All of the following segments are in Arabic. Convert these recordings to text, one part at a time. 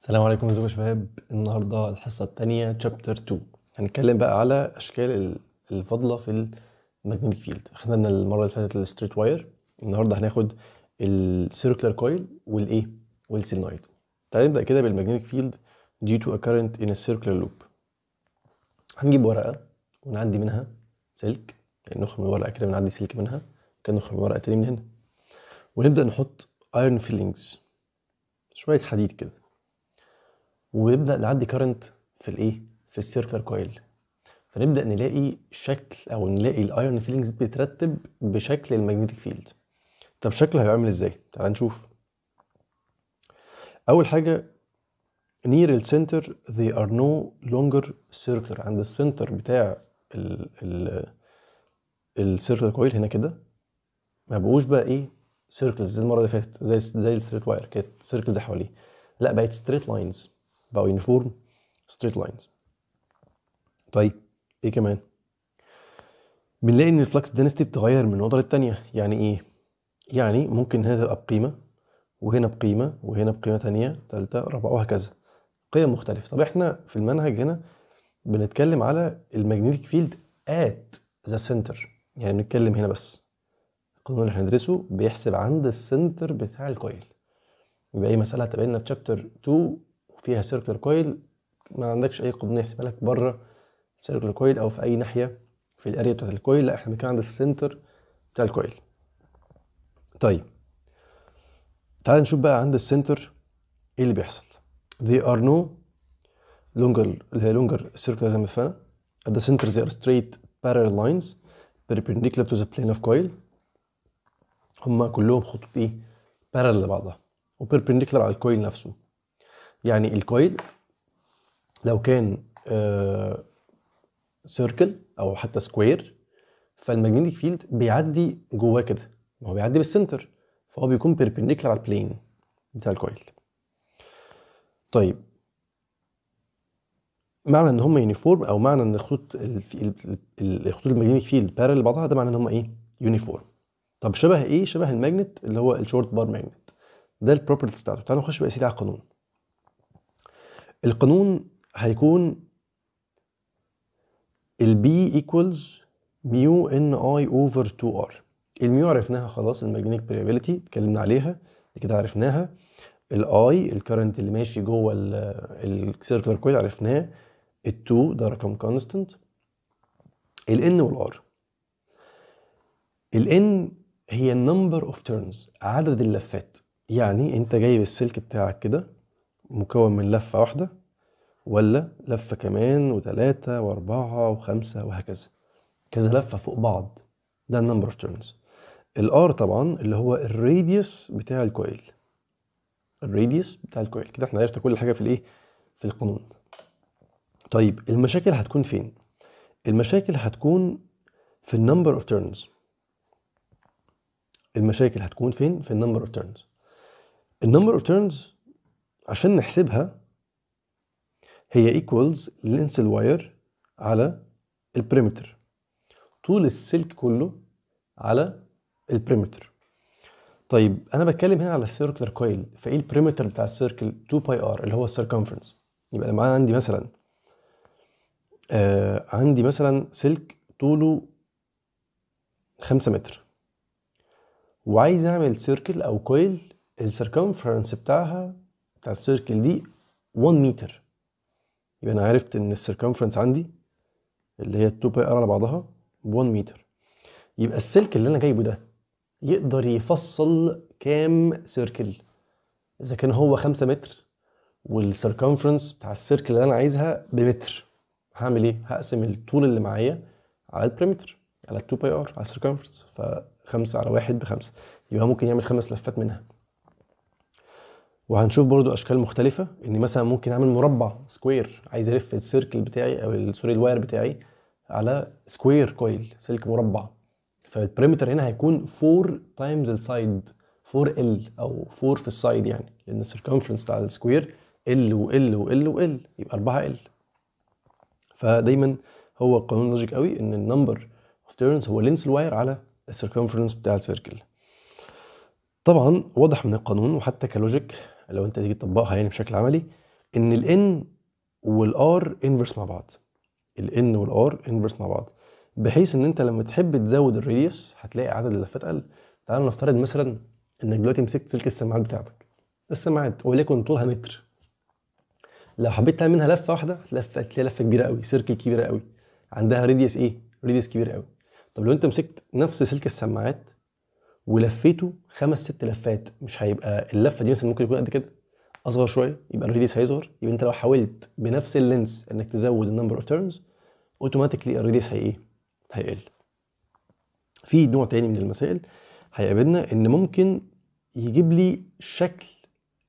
السلام عليكم ازيكم يا شباب النهارده الحصه الثانيه تشابتر 2 هنتكلم بقى على اشكال الفضله في الماجنتيك فيلد خدنا المره اللي فاتت الستريت واير النهارده هناخد السيركلر كويل والايه والسيلنويد تعال نبدا كده بالماجنتيك فيلد دي تو ا كارنت ان السيركلر لوب هنجيب ورقه ونعدي منها سلك يعني نخرج من الورقه كده بنعدي سلك منها كان نخرج من ورقه تاني من هنا ونبدا نحط ايرون فيلينجز شويه حديد كده ويبدا نعدي كارنت في الايه في السيركلر كويل فنبدا نلاقي شكل او نلاقي الايرون فيلينجز بيترتب بشكل الماجنتيك فيلد طب شكله هيعمل ازاي تعال نشوف اول حاجه near السنتر they are no longer circular عند السنتر بتاع ال ال السيركلر كويل هنا كده ما بقوش بقى ايه سيركلز زي المره اللي فاتت زي زي الستريت واير كانت سيركلز حواليه لا بقت ستريت لاينز بقوا يونيفورم ستريت لاينز طيب ايه كمان بنلاقي ان الفلكس دينستي بتغير من نقطه للتانية يعني ايه يعني ممكن هنا تبقى بقيمة وهنا بقيمة وهنا بقيمة تانية تالتة رابعة وهكذا قيم مختلفة طب احنا في المنهج هنا بنتكلم على المagnetic فيلد ات ذا سنتر يعني بنتكلم هنا بس القانون اللي هندرسه بيحسب عند السنتر بتاع الكويل يبقى ايه مسألة لنا في شابتر 2 وفيها سيركلر كويل ما عندكش اي قطنيه يحسبها لك بره سيركلر كويل او في اي ناحيه في الاريا بتاعت الكويل لا احنا بنتكلم عند السنتر بتاع الكويل طيب تعال نشوف بقى عند السنتر ايه اللي بيحصل they are no longer اللي هي longer circular زي ما اتفقنا at the center they are straight parallel lines perpendicular to the plane of coil هما كلهم خطوط ايه parallel لبعضها perpendicular على الكويل نفسه يعني الكويل لو كان سيركل آه، او حتى سكوير فالماجنتيك فيلد بيعدي جواه كده ما هو بيعدي بالسنتر فهو بيكون بيربنديكولار على البلين بتاع الكويل طيب معنى ان هم يونيفورم او معنى ان الخطوط الخطوط الماجنتيك فيلد بارل لبعضها ده معنى ان هم ايه يونيفورم طب شبه ايه شبه الماجنت اللي هو الشورت بار ماجنت ده البروبرتيز بتاعته تعالوا نخش بقى سيدي على القانون القانون هيكون B equals ميو ان اي اوفر 2 ار الميو عرفناها خلاص الماجنيك بريابيليتي اتكلمنا عليها دي كده عرفناها الاي الكرنت اللي ماشي جوه السيركلر كويل عرفناه ال2 ده رقم كونستنت الان والار الان هي النمبر اوف تيرنز عدد اللفات يعني انت جايب السلك بتاعك كده مكون من لفة واحدة ولا لفة كمان وثلاثة وأربعة وخمسة وهكذا كذا لفة فوق بعض ده النمبر اوف تيرنز الار طبعا اللي هو الراديوس بتاع الكويل الراديوس بتاع الكويل كده احنا عرفنا كل حاجة في الايه في القانون طيب المشاكل هتكون فين المشاكل هتكون في النمبر اوف تيرنز المشاكل هتكون فين في النمبر اوف تيرنز النمبر اوف تيرنز عشان نحسبها هي equals لينس الواير على البريمتر طول السلك كله على البريمتر طيب انا بتكلم هنا على السيركلر كويل فايه البريمتر بتاع السيركل 2 باي ار اللي هو السيركمفرنس يبقى لما انا عندي مثلا آه عندي مثلا سلك طوله 5 متر وعايز اعمل سيركل او كويل السيركمفرنس بتاعها بتاع السيركل دي 1 متر يبقى انا عرفت ان السيركمفرنس عندي اللي هي 2 باي ار على بعضها ب 1 متر يبقى السلك اللي انا جايبه ده يقدر يفصل كام سيركل اذا كان هو 5 متر والسيركمفرنس بتاع السيركل اللي انا عايزها بمتر هعمل ايه هقسم الطول اللي معايا على البريمتر على 2 باي ار على السيركمفرنس ف 5 على 1 ب 5 يبقى ممكن يعمل خمس لفات منها وهنشوف برضو اشكال مختلفه ان مثلا ممكن اعمل مربع سكوير عايز الف السيركل بتاعي او سوري الواير بتاعي على سكوير كويل سلك مربع فالبريمتر هنا هيكون 4 تايمز السايد 4 ال او 4 في السايد يعني لان السيركمفرنس بتاع السكوير ال وال وال وال يبقى 4 ال فدايما هو قانون لوجيك قوي ان النمبر اوف تيرنز هو لينس الواير على السيركمفرنس بتاع السيركل طبعا واضح من القانون وحتى كلوجيك لو انت تيجي تطبقها يعني بشكل عملي ان الان والار انفرس مع بعض الان والار انفرس مع بعض بحيث ان انت لما تحب تزود الريس هتلاقي عدد اللفات قل تعال نفترض مثلا انك دلوقتي مسكت سلك السماعات بتاعتك السماعات وليكن طولها متر لو حبيت تعمل منها لفه واحده هتلف هتلاقي لفه كبيره قوي سيركل كبيره قوي عندها ريديس ايه ريديس كبير قوي طب لو انت مسكت نفس سلك السماعات ولفيته خمس ست لفات مش هيبقى اللفه دي مثلا ممكن يكون قد كده اصغر شويه يبقى الريديس هيصغر يبقى انت لو حاولت بنفس اللينس انك تزود النمبر اوف تيرنز اوتوماتيكلي الريديس هي ايه هيقل في نوع تاني من المسائل هيقابلنا ان ممكن يجيب لي شكل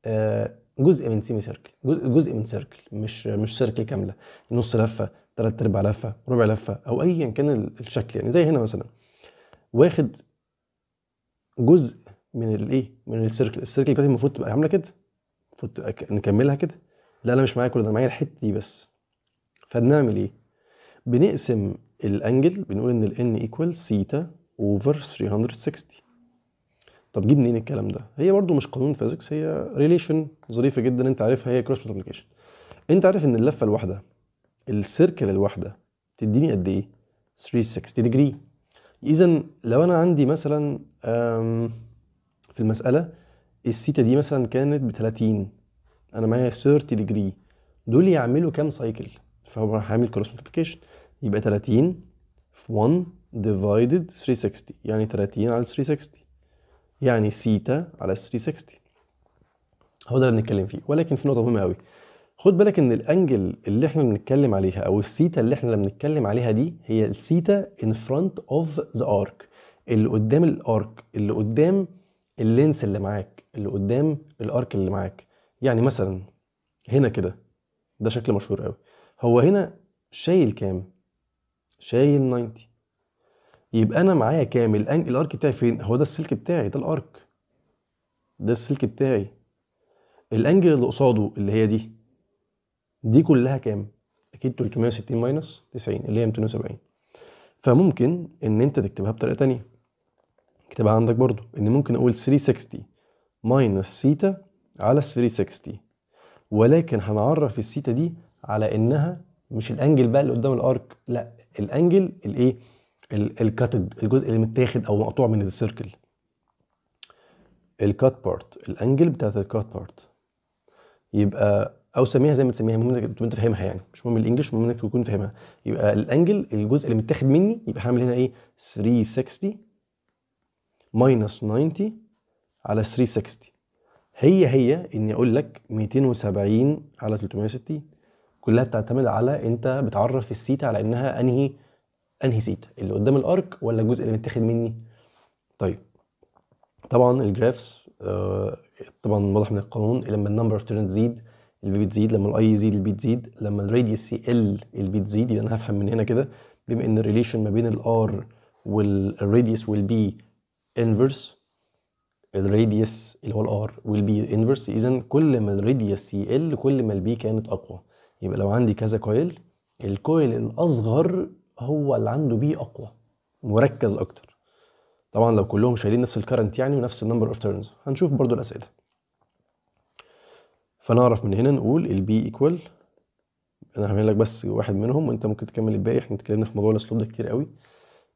آه، جزء من سيمي سيركل جزء, جزء من سيركل مش مش سيركل كامله نص لفه ثلاث ارباع لفه ربع لفه او ايا كان الشكل يعني زي هنا مثلا واخد جزء من الايه من السيركل السيركل بتاعتي المفروض تبقى عامله كده المفروض تبقى نكملها كده لا انا مش معايا كل ده معايا الحته دي بس فبنعمل ايه بنقسم الانجل بنقول ان الان ايكوال سيتا اوفر 360 طب جيب منين الكلام ده هي برضو مش قانون فيزيكس هي ريليشن ظريفه جدا انت عارفها هي كروس ابلكيشن. انت عارف ان اللفه الواحده السيركل الواحده تديني قد ايه 360 ديجري اذا لو انا عندي مثلا في المساله السيتا دي مثلا كانت ب 30 انا معايا 30 ديجري دول يعملوا كام سايكل فهو هعمل كروس ملتيبيكيشن يبقى 30 في 1 ديفايدد 360 يعني 30 على 360 يعني سيتا على 360 هو ده اللي بنتكلم فيه ولكن في نقطه مهمه قوي خد بالك ان الانجل اللي احنا بنتكلم عليها او الثيتا اللي احنا بنتكلم عليها دي هي الثيتا ان فرونت اوف ذا ارك اللي قدام الارك اللي قدام اللينس اللي معاك اللي قدام الارك اللي معاك يعني مثلا هنا كده ده شكل مشهور قوي هو هنا شايل كام شايل 90 يبقى انا معايا كام الارك بتاعي فين هو ده السلك بتاعي ده الارك ده السلك بتاعي الانجل اللي قصاده اللي هي دي دي كلها كام؟ اكيد 360 ماينس 90 اللي هي 270 فممكن ان انت تكتبها بطريقه ثانيه اكتبها عندك برضو ان ممكن اقول 360 ماينس سيتا على 360 ولكن هنعرف السيتا دي على انها مش الانجل بقى اللي قدام الارك لا الانجل الايه الكاتد الجزء اللي متاخد او مقطوع من السيركل الكات بارت الانجل بتاعت الكات بارت يبقى او سميها زي ما تسميها المهم انك تكون فاهمها يعني مش مهم الانجلش المهم انك تكون فاهمها يبقى الانجل الجزء اللي متاخد مني يبقى هعمل هنا ايه 360 ماينس 90 على 360 هي هي اني اقول لك 270 على 360 كلها بتعتمد على انت بتعرف السيتا على انها انهي انهي سيتا اللي قدام الارك ولا الجزء اللي متاخد مني طيب طبعا الجرافس آه طبعا واضح من القانون لما النمبر اوف تيرن زيد البي بتزيد لما الاي يزيد البي تزيد لما الراديوس يقل البي تزيد يبقى انا هفهم من هنا كده بما ان الريليشن ما بين الار والراديوس والبي انفرس الراديوس اللي هو الار والبي انفرس اذا كل ما الراديوس يقل كل ما البي كانت اقوى يبقى لو عندي كذا كويل الكويل الاصغر هو اللي عنده بي اقوى مركز اكتر طبعا لو كلهم شايلين نفس الكرنت يعني ونفس النمبر اوف تيرنز هنشوف برضو الاسئله فنعرف من هنا نقول البي ايكوال انا هعمل لك بس واحد منهم وانت ممكن تكمل الباقي احنا اتكلمنا في موضوع الاسلوب ده كتير قوي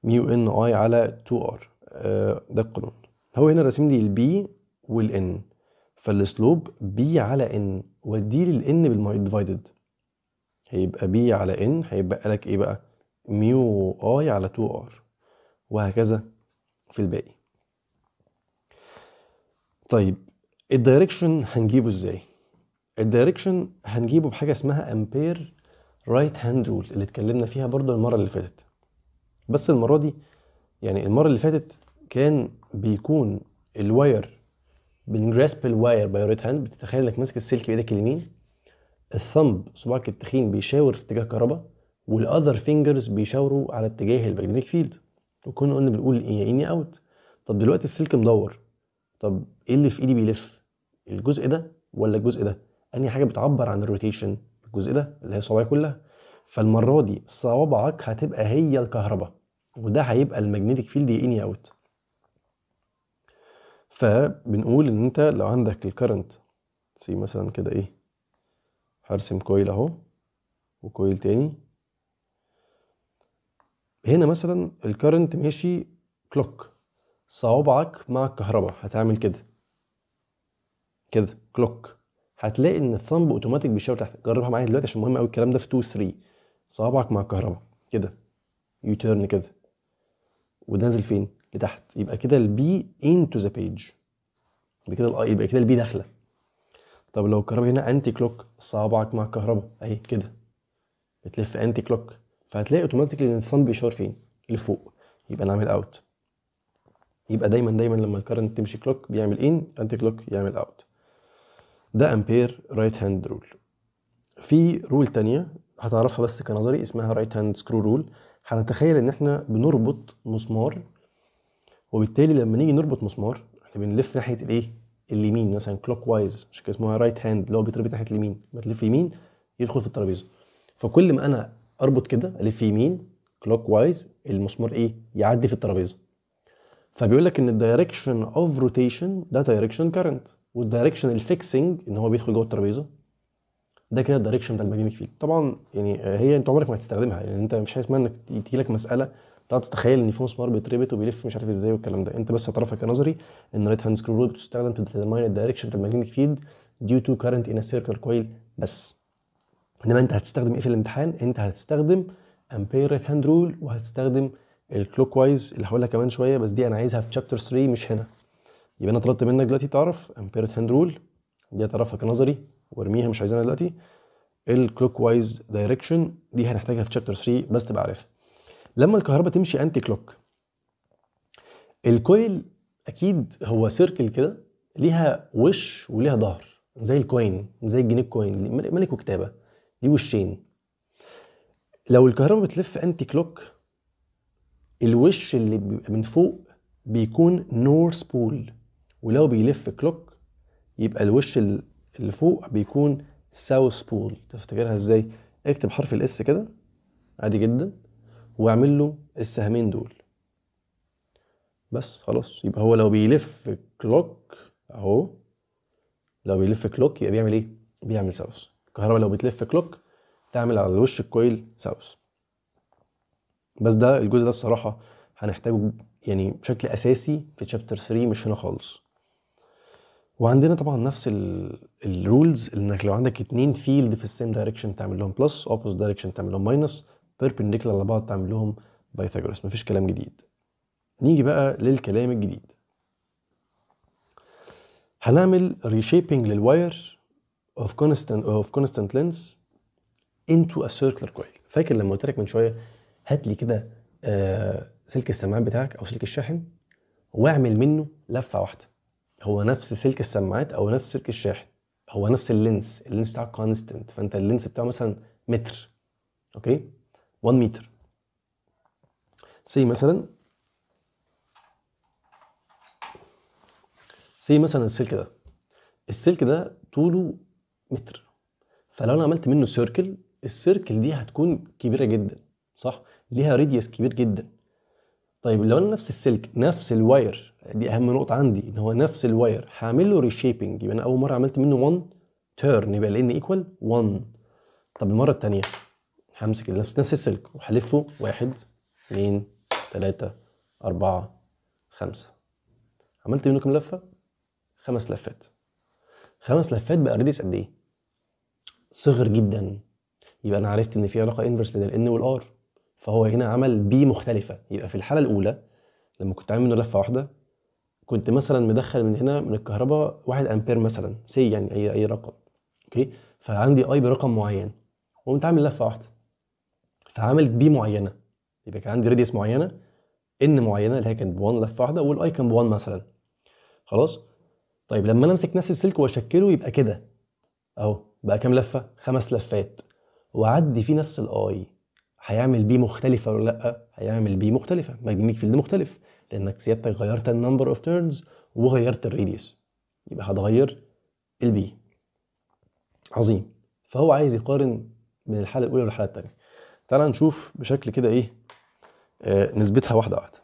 ميو ان اي على 2 ار آه، ده القانون هو هنا راسم لي البي والان فالاسلوب بي على ان ودي لي الان ديفايدد هيبقى بي على ان هيبقى لك ايه بقى ميو اي على 2 ار وهكذا في الباقي طيب الدايركشن هنجيبه ازاي الدايركشن هنجيبه بحاجه اسمها امبير رايت هاند رول اللي اتكلمنا فيها برضو المره اللي فاتت بس المره دي يعني المره اللي فاتت كان بيكون الواير بنجراسب الواير باي رايت هاند بتتخيل انك ماسك السلك بايدك اليمين الثمب صباعك التخين بيشاور في اتجاه الكهرباء والاذر فينجرز بيشاوروا على اتجاه الماجنتيك فيلد وكنا قلنا بنقول يا اني اوت طب دلوقتي السلك مدور طب ايه اللي في ايدي بيلف الجزء ده ولا الجزء ده انهي حاجه بتعبر عن الروتيشن الجزء ده اللي هي الصوابع كلها فالمره دي صوابعك هتبقى هي الكهرباء وده هيبقى الماجنتيك فيلد ان اوت فبنقول ان انت لو عندك الكرنت سي مثلا كده ايه هرسم كويل اهو وكويل تاني هنا مثلا الكرنت ماشي كلوك صوابعك مع الكهرباء هتعمل كده كده كلوك هتلاقي ان الثامب اوتوماتيك بيشاور تحت جربها معايا دلوقتي عشان مهم قوي الكلام ده في 2 3 صوابعك مع الكهرباء كده يو تيرن كده نازل فين لتحت يبقى كده البي انتو ذا بيج يبقى كده الاي يبقى كده البي داخله طب لو الكهرباء هنا انتي كلوك صوابعك مع الكهرباء اهي كده بتلف انتي كلوك فهتلاقي اوتوماتيكلي ان الثامب بيشاور فين لفوق يبقى نعمل اوت يبقى دايما دايما لما الكرنت تمشي كلوك بيعمل ان انتي كلوك يعمل اوت ده امبير رايت هاند رول في رول تانية هتعرفها بس كنظري اسمها رايت هاند سكرو رول هنتخيل ان احنا بنربط مسمار وبالتالي لما نيجي نربط مسمار احنا بنلف ناحيه الايه اليمين مثلا كلوك وايز عشان كده اسمها رايت هاند اللي هو بيتربط ناحيه اليمين لما تلف يمين يدخل في الترابيزه فكل ما انا اربط كده الف يمين كلوك وايز المسمار ايه يعدي في الترابيزه فبيقول لك ان الدايركشن اوف روتيشن ده دايركشن كارنت والدايركشن الفيكسنج ان هو بيدخل جوه الترابيزه ده كده الدايركشن بتاع الماجنتيك فيلد طبعا يعني آه، هي انت عمرك ما هتستخدمها يعني انت مش حاجه اسمها انك تيجي لك مساله تقعد تتخيل ان في مسمار بيتربط وبيلف مش عارف ازاي والكلام ده انت بس هتعرفها كنظري ان رايت هاند سكرو بتستخدم تو الدايركشن بتاع الماجنتيك فيلد ديو تو كارنت ان سيركل كويل بس انما انت هتستخدم ايه في الامتحان انت هتستخدم امبير رايت هاند رول وهتستخدم الكلوك وايز اللي هقولها كمان شويه بس دي انا عايزها في تشابتر 3 مش هنا يبقى انا طلبت منك دلوقتي تعرف امبيرت هاند رول دي هتعرفها كنظري وارميها مش عايزينها دلوقتي الكلوك وايز دايركشن دي هنحتاجها في تشابتر 3 بس تبقى عارفها لما الكهرباء تمشي انتي كلوك الكويل اكيد هو سيركل كده ليها وش وليها ظهر زي الكوين زي الجنيه كوين ملك وكتابه دي وشين لو الكهرباء بتلف انتي كلوك الوش اللي بيبقى من فوق بيكون نورث بول ولو بيلف كلوك يبقى الوش اللي فوق بيكون ساوث بول تفتكرها ازاي اكتب حرف الاس كده عادي جدا واعمل له السهمين دول بس خلاص يبقى هو لو بيلف كلوك اهو لو بيلف كلوك يبقى بيعمل ايه بيعمل ساوث الكهرباء لو بتلف كلوك تعمل على وش الكويل ساوث بس ده الجزء ده الصراحه هنحتاجه يعني بشكل اساسي في تشابتر 3 مش هنا خالص وعندنا طبعا نفس الرولز انك لو عندك اتنين فيلد في السيم دايركشن تعمل لهم بلس اوبوزيت دايركشن تعمل لهم ماينس بيربنديكولار لبعض تعمل لهم بايثاغورس مفيش كلام جديد نيجي بقى للكلام الجديد هنعمل ريشيبنج للواير اوف كونستانت اوف كونستانت لينز انتو ا سيركلر كويل فاكر لما قلت لك من شويه هات لي كده آه سلك السماعات بتاعك او سلك الشاحن واعمل منه لفه واحده هو نفس سلك السماعات او نفس سلك الشاحن هو نفس اللينس اللينس بتاعه كونستنت فانت اللينس بتاعه مثلا متر اوكي 1 متر سي مثلا سي مثلا السلك ده السلك ده طوله متر فلو انا عملت منه سيركل السيركل دي هتكون كبيره جدا صح ليها راديوس كبير جدا طيب لو انا نفس السلك نفس الواير دي اهم نقطه عندي ان هو نفس الواير هعمل له ريشيبنج يبقى انا اول مره عملت منه 1 تيرن يبقى لان ايكوال 1 طب المره الثانيه همسك نفس نفس السلك وهلفه 1 2 3 4 5 عملت منه كام لفه خمس لفات خمس لفات بقى ريديس قد ايه صغر جدا يبقى انا عرفت ان في علاقه انفرس بين الان والار فهو هنا عمل بي مختلفه يبقى في الحاله الاولى لما كنت عامل منه لفه واحده كنت مثلا مدخل من هنا من الكهرباء 1 امبير مثلا سي يعني اي اي رقم اوكي فعندي اي برقم معين وقمت عامل لفه واحده فعامل بي معينه يبقى كان عندي راديوس معينه ان معينه اللي هي كانت ب 1 لفه واحده والاي كان ب 1 مثلا خلاص طيب لما انا امسك نفس السلك واشكله يبقى كده اهو بقى كام لفه خمس لفات واعدي فيه نفس الاي هيعمل بي مختلفه ولا لا هيعمل بي مختلفه ماجنتيك فيلد مختلف لانك سيادتك غيرت النمبر اوف تيرنز وغيرت الريديوس يبقى هتغير البي عظيم فهو عايز يقارن من الحاله الاولى للحاله الثانيه تعال نشوف بشكل كده ايه آه، نسبتها واحده واحده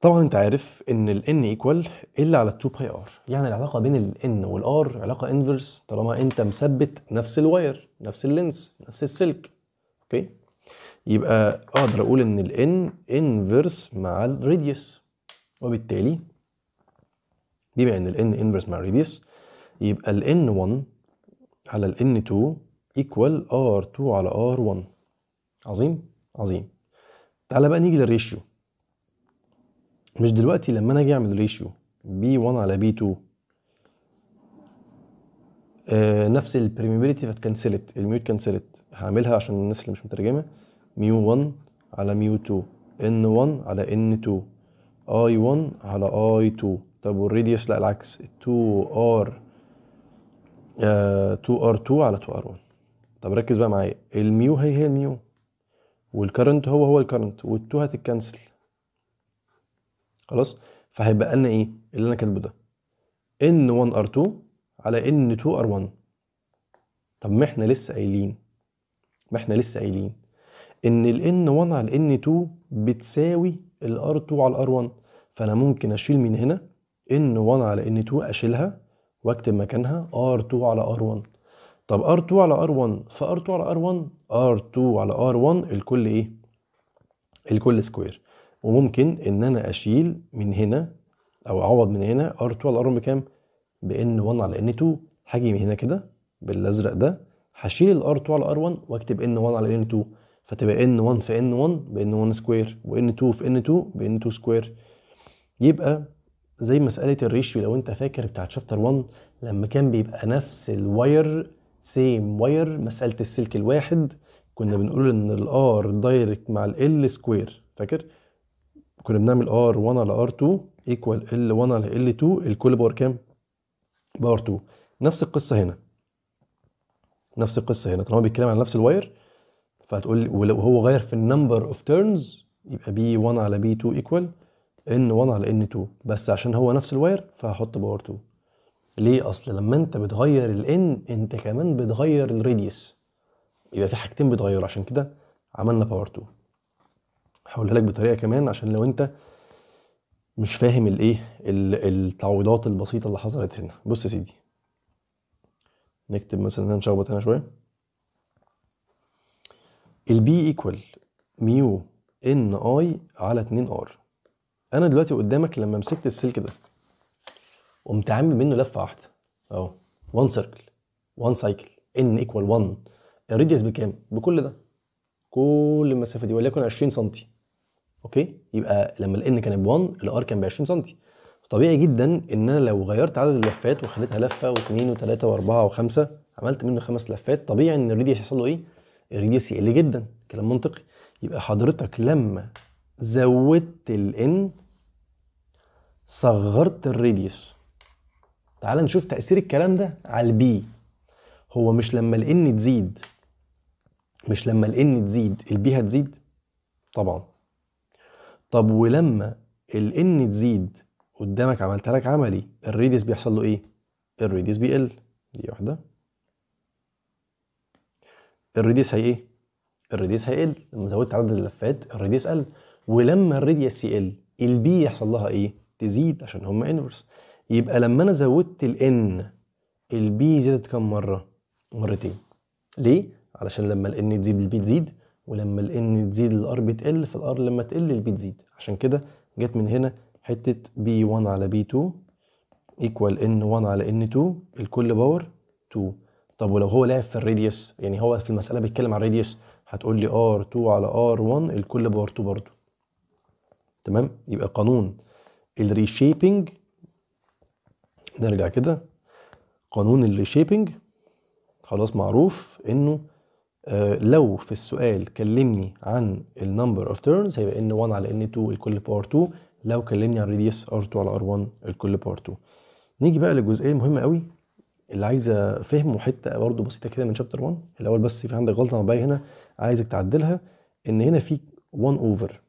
طبعا انت عارف ان ال n ايكوال الا على 2 باي ار يعني العلاقه بين ال n r علاقه انفرس طالما انت مثبت نفس الواير نفس اللينس نفس السلك اوكي يبقى اقدر اقول ان n انفرس مع الريديوس وبالتالي بما ان n انفرس مع الريديوس يبقى n 1 على n 2 ايكوال r 2 على r 1 عظيم عظيم تعالى بقى نيجي للريشيو مش دلوقتي لما انا اجي اعمل ريشيو b 1 على b 2 آه نفس البريميبيليتي فاتكنسلت الميوت كنسلت هعملها عشان الناس اللي مش مترجمه ميو 1 على ميو 2 ان 1 على ان 2 اي 1 على اي 2 طب والراديوس لا العكس 2 ار 2 ار 2 على 2 ار 1 طب ركز بقى معايا الميو هي هي الميو والكرنت هو هو الكرنت وال2 هتتكنسل خلاص فهيبقى لنا ايه اللي انا كاتبه ده ان 1 ار 2 على ان 2 ار 1 طب ما احنا لسه قايلين ما احنا لسه قايلين ان ال N1 على ال N2 بتساوي ال R2 على ال R1 فانا ممكن اشيل من هنا N1 على N2 اشيلها واكتب مكانها R2 على R1 طب R2 على R1 r 2 على R1 R2 على R1 الكل ايه؟ الكل سكوير وممكن ان انا اشيل من هنا او اعوض من هنا R2 على R1 بكام؟ بإن 1 بكام n 1 N2 هاجي من هنا كده بالازرق ده هشيل ال R2 على R1 واكتب N1 على N2 فتبقى ان 1 في ان 1 بان 1 سكوير وان 2 في ان 2 بان 2 سكوير يبقى زي مساله الريشيو لو انت فاكر بتاعت شابتر 1 لما كان بيبقى نفس الواير سيم واير مساله السلك الواحد كنا بنقول ان الار دايركت مع ال سكوير فاكر كنا بنعمل ار 1 على ار 2 ايكوال ال 1 على ال 2 الكل باور كام باور 2 نفس القصه هنا نفس القصه هنا طالما بيتكلم على نفس الواير فهتقول لي ولو هو غير في النمبر اوف تيرنز يبقى بي 1 على بي 2 ايكوال ان 1 على ان 2 بس عشان هو نفس الواير فهحط باور 2 ليه اصل لما انت بتغير الان انت كمان بتغير الريديوس يبقى في حاجتين بتغيروا عشان كده عملنا باور 2 هقولها لك بطريقه كمان عشان لو انت مش فاهم الايه التعويضات البسيطه اللي حصلت هنا بص يا سيدي نكتب مثلا هنا نشخبط هنا شويه البي ايكوال ميو ان اي على 2 ار انا دلوقتي قدامك لما مسكت السلك ده قمت عامل منه لفه واحده اهو 1 سيركل 1 سايكل ان ايكوال 1 الريديوس بكام؟ بكل ده كل المسافه دي وليكن 20 سم اوكي يبقى لما الان كانت ب 1 الار كان ب 20 سم طبيعي جدا ان انا لو غيرت عدد اللفات وخليتها لفه واثنين وثلاثه واربعه وخمسه عملت منه خمس لفات طبيعي ان الريديوس يحصل له ايه؟ الراديوس يقل جدا كلام منطقي يبقى حضرتك لما زودت الان صغرت الريديوس تعال نشوف تاثير الكلام ده على البي هو مش لما الان تزيد مش لما الان تزيد البي هتزيد طبعا طب ولما الان تزيد قدامك عملت لك عملي الريديوس بيحصل له ايه الريديوس بيقل دي واحده الريديس هي ايه؟ الريديس هيقل لما زودت عدد اللفات الريديس قل ولما الريديس يقل البي يحصل لها ايه؟ تزيد عشان هما انفرس يبقى لما انا زودت الان البي زادت كم مره؟ مرتين ليه؟ علشان لما الان تزيد البي تزيد ولما الان تزيد الار بتقل فالار لما تقل البي تزيد عشان كده جت من هنا حته بي 1 على بي 2 ايكوال ان 1 على ان 2 الكل باور 2 طب ولو هو لعب في الراديوس يعني هو في المساله بيتكلم على الراديوس هتقول لي ار2 على ار1 الكل بار 2 برضه تمام يبقى قانون الريشيبنج نرجع كده قانون الريشيبنج خلاص معروف انه آه لو في السؤال كلمني عن النمبر اوف تيرنز هيبقى ان 1 على ان 2 الكل باور 2 لو كلمني عن radius ار2 على ار1 الكل باور 2 نيجي بقى للجزئيه المهمه قوي اللي عايزه فهمه حته برضه بسيطه كده من شابتر 1 الاول بس في عندك غلطه مبدئيه هنا عايزك تعدلها ان هنا في 1 اوفر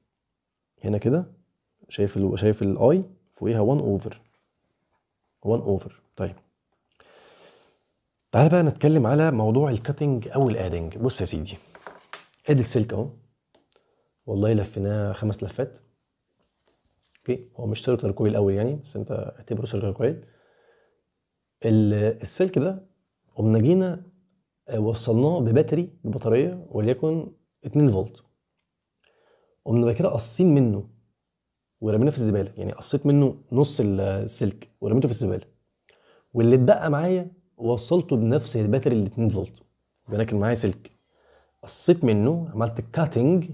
هنا كده شايف الـ شايف الاي فوقيها 1 اوفر 1 اوفر طيب تعال بقى نتكلم على موضوع الكاتنج او الادنج بص يا سيدي ادي السلك اهو والله لفيناه خمس لفات اوكي هو مش سيركلر كويل قوي يعني بس انت اعتبره سيركلر كويل السلك ده قمنا جينا آه، وصلناه بباتري ببطاريه وليكن 2 فولت قمنا بعد كده قصين منه ورميناه في الزباله يعني قصيت منه نص السلك ورميته في الزباله واللي اتبقى معايا وصلته بنفس الباتري ال 2 فولت يبقى انا كان معايا سلك قصيت منه عملت كاتنج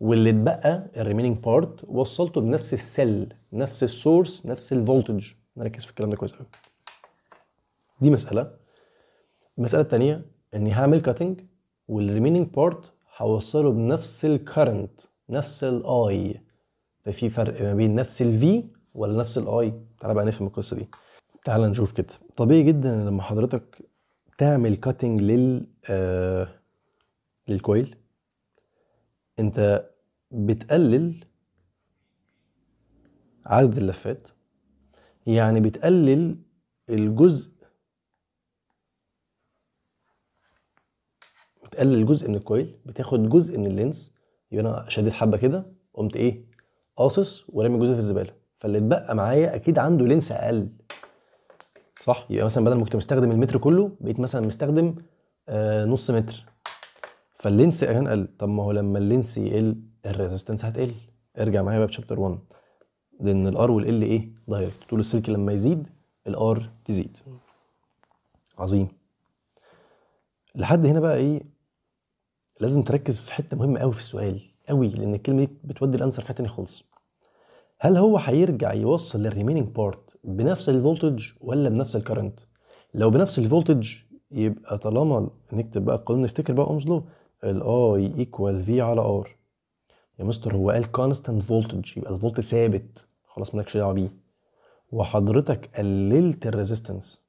واللي اتبقى الريمينينج بارت وصلته بنفس السل نفس السورس نفس الفولتج نركز في الكلام ده كويس قوي دي مساله المساله الثانيه اني هعمل كاتنج والريميننج بارت هوصله بنفس الكرنت نفس الاي ففي فرق ما بين نفس الفي ولا نفس الاي تعالى بقى نفهم القصه دي تعال نشوف كده طبيعي جدا لما حضرتك تعمل كاتنج لل آه للكويل انت بتقلل عدد اللفات يعني بتقلل الجزء بتقلل جزء من الكويل بتاخد جزء من اللينس يبقى انا شديت حبه كده قمت ايه قاصص ورامي جزء في الزباله فاللي اتبقى معايا اكيد عنده لينس اقل صح يبقى مثلا بدل ما كنت مستخدم المتر كله بقيت مثلا مستخدم آه نص متر فاللينس كان قل طب ما هو لما اللينس يقل الريزستنس هتقل ارجع معايا بقى بشابتر 1 لان الار والال ايه دايركت طول السلك لما يزيد الار تزيد عظيم لحد هنا بقى ايه لازم تركز في حته مهمه قوي في السؤال قوي لان الكلمه دي بتودي الانسر في حته ثانيه خالص هل هو هيرجع يوصل للريميننج بارت بنفس الفولتج ولا بنفس الكرنت لو بنفس الفولتج يبقى طالما نكتب بقى القانون نفتكر بقى اومز لو الاي ايكوال في على ار يا مستر هو قال كونستانت فولتج يبقى الفولت ثابت خلاص مالكش دعوه بيه وحضرتك قللت الريزيستنس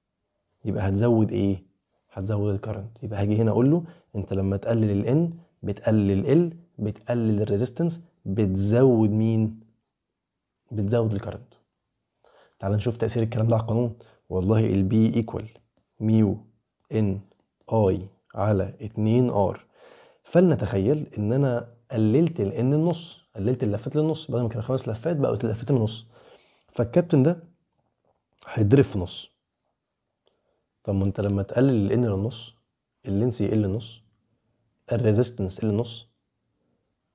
يبقى هتزود ايه هتزود الكرنت يبقى هاجي هنا اقول له انت لما تقلل الان بتقلل ال بتقلل الريزيستنس بتزود مين بتزود الكرنت تعال نشوف تاثير الكلام ده على القانون والله البي ايكوال ميو ان اي على 2 ار فلنتخيل ان انا قللت الان النص قللت اللفات للنص بدل ما كان خمس لفات بقوا لفتين ونص فالكابتن ده هيضرب في نص طب ما انت لما تقلل ال N للنص اللينس يقل نص الريزيستنس يقل نص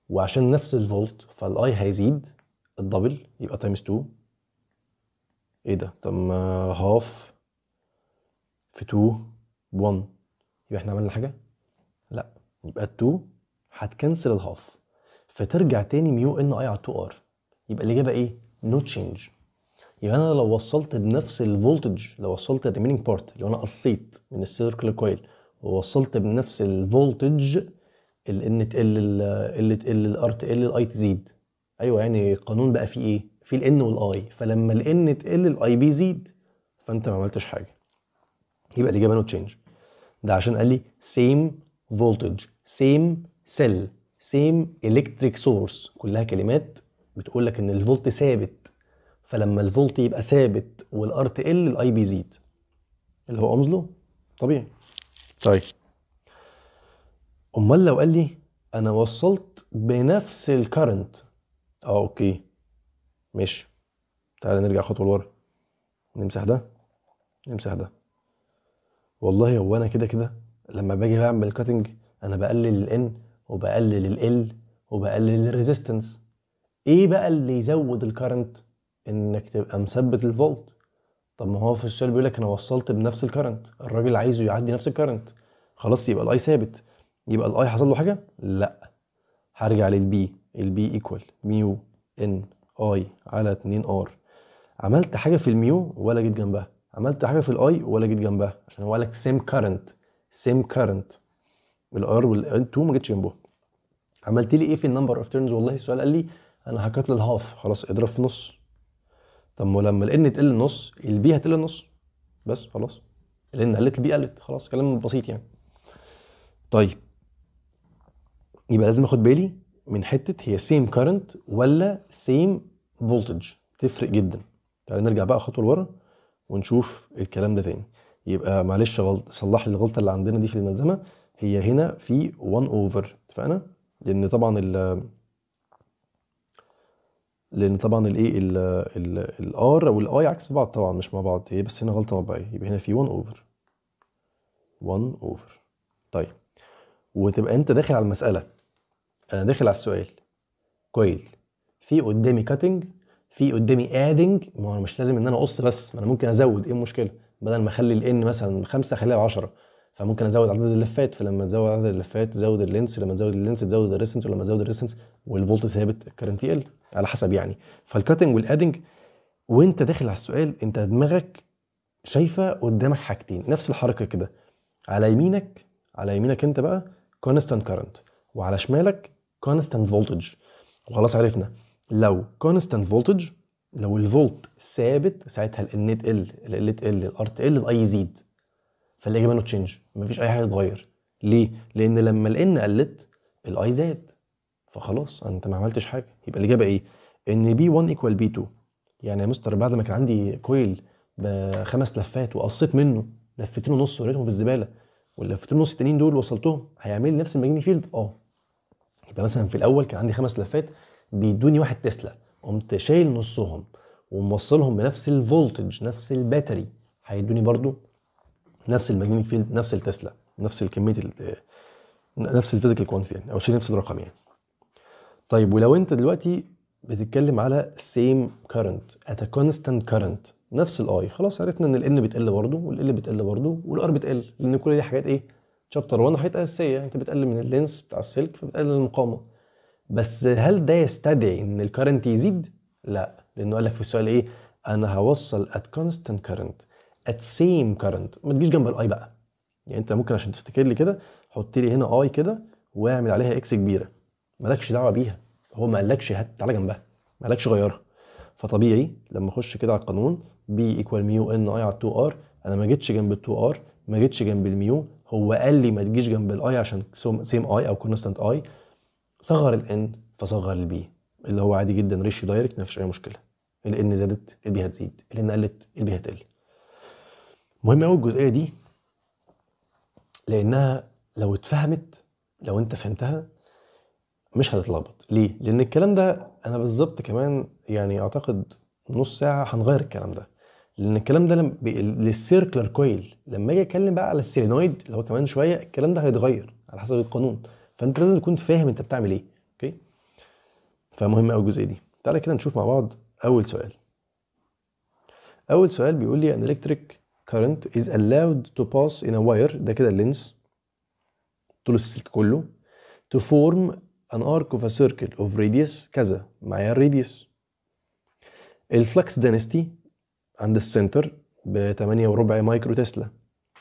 وعشان نفس الفولت فالاي هيزيد الدبل يبقى تايمز 2 ايه ده طب ما هاف في 2 1 يبقى احنا عملنا حاجه لا يبقى ال 2 هتكنسل الهاف فترجع تاني ميو ان اي على 2 ار يبقى الاجابه ايه نو no تشينج يبقى انا لو وصلت بنفس الفولتج لو وصلت الريمينينج بارت لو انا قصيت من السيركل كويل ووصلت بنفس الفولتج ان تقل ال تقل الار تقل الاي تزيد ايوه يعني القانون بقى فيه ايه؟ فيه ان والاي فلما ان تقل الاي بيزيد فانت ما عملتش حاجه يبقى الاجابه نو تشينج ده عشان قال لي سيم فولتج سيم سيل سيم الكتريك سورس كلها كلمات بتقول لك ان الفولت ثابت فلما الفولت يبقى ثابت والار ال الاي بيزيد اللي هو اومز لو طبيعي طيب امال لو قال لي انا وصلت بنفس الكرنت اه اوكي ماشي تعال نرجع خطوه لورا نمسح ده نمسح ده والله هو انا كده كده لما باجي بعمل كاتنج انا بقلل الان وبقلل ال وبقلل الريزيستنس ايه بقى اللي يزود الكرنت انك تبقى مثبت الفولت طب ما هو في السؤال بيقول لك انا وصلت بنفس الكرنت الراجل عايزه يعدي نفس الكرنت خلاص يبقى الاي ثابت يبقى الاي حصل له حاجه لا هرجع للبي البي ايكوال ميو ان اي على 2 ار عملت حاجه في الميو ولا جيت جنبها عملت حاجه في الاي ولا جيت جنبها عشان هو قال لك سيم كرنت سيم كرنت الار والان 2 ما جتش جنبهم عملت لي ايه في النمبر اوف تيرنز والله السؤال قال لي انا هكت الهاف خلاص اضرب في نص طب ما لما الان تقل النص البي هتقل النص بس خلاص الان قلت البي قلت خلاص كلام بسيط يعني طيب يبقى لازم اخد بالي من حته هي سيم كارنت ولا سيم فولتج تفرق جدا تعالى نرجع بقى خطوه لورا ونشوف الكلام ده تاني يبقى معلش غلط صلح لي الغلطه اللي عندنا دي في الملزمه هي هنا في 1 اوفر اتفقنا لان طبعا لان طبعا الايه الار والاي عكس بعض طبعا مش مع بعض هي بس هنا غلطه مبدئيه يبقى هنا في 1 اوفر 1 اوفر طيب وتبقى انت داخل على المساله انا داخل على السؤال كويل في قدامي كاتنج في قدامي ادنج ما هو مش لازم ان انا اقص بس ما انا ممكن ازود ايه المشكله بدل ما اخلي الان مثلا خمسة اخليها 10 فممكن ازود عدد اللفات فلما تزود عدد اللفات تزود اللينس لما تزود اللينس تزود الريسنس ولما تزود الريسنس والفولت ثابت الكرنت يقل على حسب يعني فالكاتنج والادنج وانت داخل على السؤال انت دماغك شايفه قدامك حاجتين نفس الحركه كده على يمينك على يمينك انت بقى كونستانت كارنت وعلى شمالك كونستانت فولتج وخلاص عرفنا لو كونستانت فولتج لو الفولت ثابت ساعتها ال تقل ال تقل الار تقل الاي يزيد فالاجابه نو تشينج مفيش اي حاجه تتغير ليه؟ لان لما ال ان قلت الاي زاد فخلاص انت ما عملتش حاجه يبقى الاجابه ايه؟ ان بي 1 ايكوال بي 2 يعني يا مستر بعد ما كان عندي كويل بخمس لفات وقصيت منه لفتين ونص وريتهم في الزباله واللفتين ونص التانيين دول وصلتهم هيعمل لي نفس الماجنتيك فيلد؟ اه يبقى مثلا في الاول كان عندي خمس لفات بيدوني واحد تسلا قمت شايل نصهم وموصلهم بنفس الفولتج نفس الباتري هيدوني برضو نفس الماجنتيك فيلد نفس التسلا نفس الكميه نفس الفيزيكال كوانتيتي يعني او نفس الرقم يعني طيب ولو انت دلوقتي بتتكلم على same current at a constant current نفس الاي خلاص عرفنا ان الان بتقل برضه والال بتقل برضه والار بتقل لان كل دي حاجات ايه شابتر 1 حاجات اساسيه انت بتقلل من اللينس بتاع السلك فبتقلل المقاومه بس هل ده يستدعي ان الكرنت يزيد لا لانه قال لك في السؤال ايه انا هوصل at constant current at same current ما تجيش جنب الاي بقى يعني انت ممكن عشان تفتكر لي كده حط لي هنا اي كده واعمل عليها اكس كبيره مالكش دعوه بيها هو ما قالكش هات تعالى جنبها ما قالكش غيرها فطبيعي لما اخش كده على القانون بي ايكوال ميو ان اي على 2 ار انا ما جيتش جنب ال 2 ار ما جيتش جنب الميو هو قال لي ما تجيش جنب الاي عشان سيم اي او كونستانت اي صغر الان فصغر البي اللي هو عادي جدا ريشيو دايركت ما فيش اي مشكله الان زادت البي هتزيد الان قلت البي هتقل مهم قوي الجزئيه دي لانها لو اتفهمت لو انت فهمتها مش هتتلخبط ليه؟ لأن الكلام ده أنا بالظبط كمان يعني أعتقد نص ساعة هنغير الكلام ده لأن الكلام ده للسيركلر كويل لما أجي أتكلم بقى على السيلينويد اللي هو كمان شوية الكلام ده هيتغير على حسب القانون فأنت لازم تكون فاهم أنت بتعمل إيه أوكي؟ فمهم قوي الجزئية دي تعالى كده نشوف مع بعض أول سؤال أول سؤال بيقول لي أن إلكتريك current is allowed to pass in a wire ده كده اللينس طول السلك كله to form an arc of a circle of radius كذا معايا الراديوس الفلكس دنستي عند السنتر ب 8 وربع مايكرو تسلا